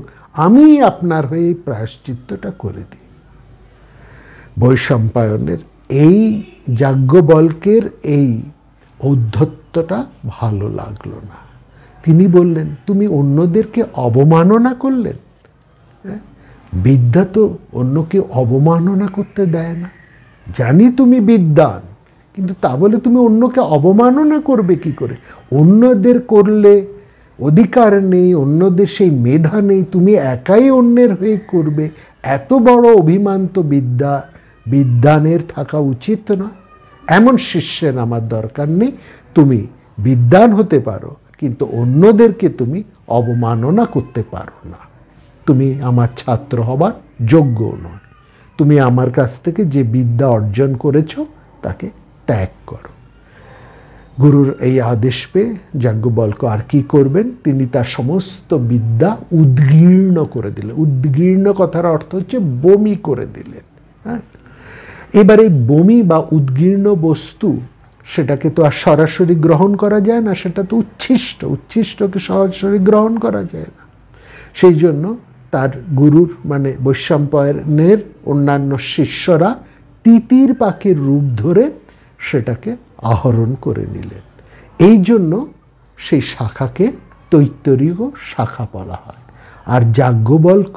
আমি আপনার হয়ে এই প্রায়শ্চিত্তটা করে দিই বৈশম্পায়নের এই যাজ্ঞবল্কের এই ঔদ্ধত্যটা ভালো লাগলো না তিনি বললেন তুমি অন্যদেরকে অবমাননা করলেন হ্যাঁ? বিদ্যা তো অন্যকে অবমাননা করতে দেয় না জানি তুমি বিদ্যান কিন্তু তা বলে তুমি অন্যকে অবমাননা করবে কি করে অন্যদের করলে অধিকার নেই অন্যদের সেই মেধা নেই তুমি একাই অন্যের হয়ে করবে এত বড় অভিমান তো বিদ্যা বিদ্যানের থাকা উচিত নয় এমন শিষ্যের আমার দরকার নেই তুমি বিদ্যান হতে পারো কিন্তু অন্যদেরকে তুমি অবমাননা করতে পারো না তুমি আমার ছাত্র হবার যোগ্য নয় তুমি আমার কাছ থেকে যে বিদ্যা অর্জন করেছ তাকে ত্যাগ করো গুরুর এই আদেশ পেয়ে যাজ্ঞবল্ক আর কি করবেন তিনি তার সমস্ত বিদ্যা উদ্গীর্ণ করে দিলেন উদ্গীর্ণ কথার অর্থ হচ্ছে বমি করে দিলেন হ্যাঁ এবারে বমি বা উদ্গীর্ণ বস্তু সেটাকে তো আর সরাসরি গ্রহণ করা যায় না সেটা তো উচ্ছিষ্ট উচ্ছিষ্টকে সরাসরি গ্রহণ করা যায় না সেই জন্য তার গুরুর মানে বৈশ্যাম্পয়নের অন্যান্য শিষ্যরা তিতির পাখির রূপ ধরে সেটাকে আহরণ করে নিলেন এই জন্য সেই শাখাকে তৈত্তরীয় শাখা বলা হয় আর যাজ্ঞবল্ক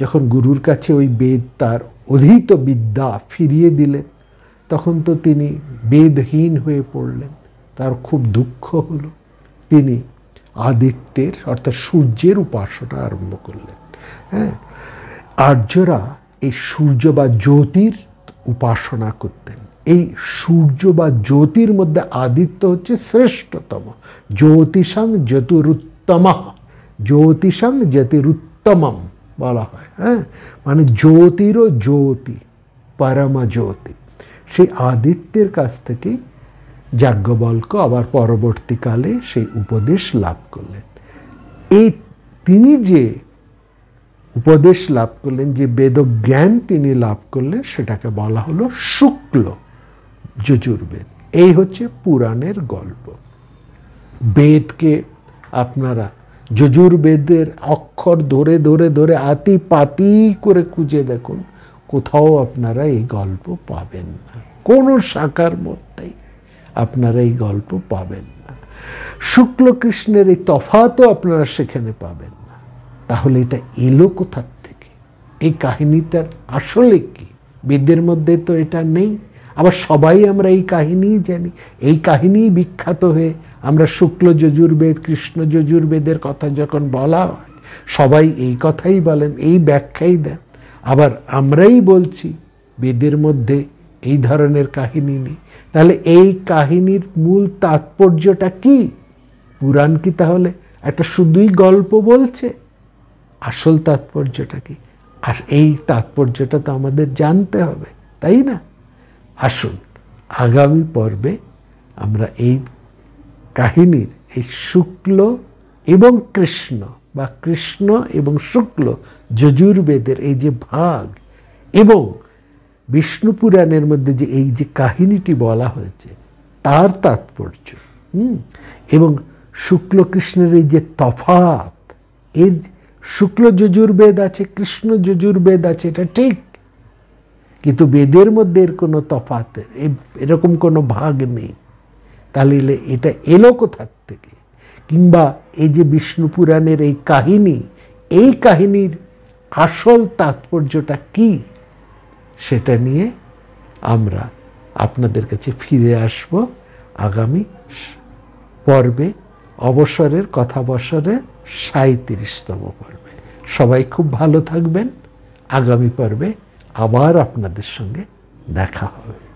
যখন গুরুর কাছে ওই বেদ তার অধীত বিদ্যা ফিরিয়ে দিলেন তখন তো তিনি বেদহীন হয়ে পড়লেন তার খুব দুঃখ হলো তিনি আদিত্যের অর্থাৎ সূর্যের উপাসনা আরম্ভ করলেন হ্যাঁ আর্যরা এই সূর্য বা জ্যোতির উপাসনা করতেন এই সূর্য বা জ্যোতির মধ্যে আদিত্য হচ্ছে শ্রেষ্ঠতম জ্যোতিষাং জ্যোতিরুত্তম জ্যোতিষাং জ্যোতিরুত্তমম বলা হয় হ্যাঁ মানে জ্যোতিরও জ্যোতি পরমা জ্যোতি সেই আদিত্যের কাছ থেকেই যাজ্ঞবল্ক আবার পরবর্তীকালে সেই উপদেশ লাভ করলেন এই তিনি যে উপদেশ লাভ করলেন যে বেদজ্ঞান তিনি লাভ করলেন সেটাকে বলা হলো শুক্ল যজুর্বেদ এই হচ্ছে পুরাণের গল্প বেদকে আপনারা যজুর্বেদের অক্ষর ধরে ধরে ধরে আতি পাতি করে খুঁজে দেখুন কোথাও আপনারা এই গল্প পাবেন না কোনো শাখার মধ্যেই আপনারা এই গল্প পাবেন না শুক্লকৃষ্ণের এই তফাতও আপনারা সেখানে পাবেন না তাহলে এটা এলো কোথার থেকে এই কাহিনীটার আসলে কি বেদের মধ্যে তো এটা নেই আবার সবাই আমরা এই কাহিনী জানি এই কাহিনী বিখ্যাত হয়ে আমরা শুক্ল যজুর্বেদ কৃষ্ণ যজুর্বেদের কথা যখন বলা হয় সবাই এই কথাই বলেন এই ব্যাখ্যাই দেন আবার আমরাই বলছি বেদের মধ্যে এই ধরনের কাহিনী নেই তাহলে এই কাহিনীর মূল তাৎপর্যটা কি পুরাণ কি তাহলে একটা শুধুই গল্প বলছে আসল তাৎপর্যটা কি আর এই তাৎপর্যটা তো আমাদের জানতে হবে তাই না আসুন আগামী পর্বে আমরা এই কাহিনীর এই শুক্ল এবং কৃষ্ণ বা কৃষ্ণ এবং শুক্ল যজুর্বেদের এই যে ভাগ এবং বিষ্ণু পুরাণের মধ্যে যে এই যে কাহিনীটি বলা হয়েছে তার তাৎপর্য এবং শুক্ল কৃষ্ণের এই যে তফাত এর শুক্ল যজুর্বেদ আছে কৃষ্ণ যজুর্বেদ আছে এটা ঠিক কিন্তু বেদের মধ্যে এর কোনো তফাৎ এরকম কোনো ভাগ নেই তাহলে এটা এলো কোথার থেকে কিংবা এই যে বিষ্ণু পুরাণের এই কাহিনী এই কাহিনীর আসল তাৎপর্যটা কি সেটা নিয়ে আমরা আপনাদের কাছে ফিরে আসব আগামী পর্বে অবসরের কথা বসরের সাঁত্রিশতম পর্বে সবাই খুব ভালো থাকবেন আগামী পর্বে আবার আপনাদের সঙ্গে দেখা হবে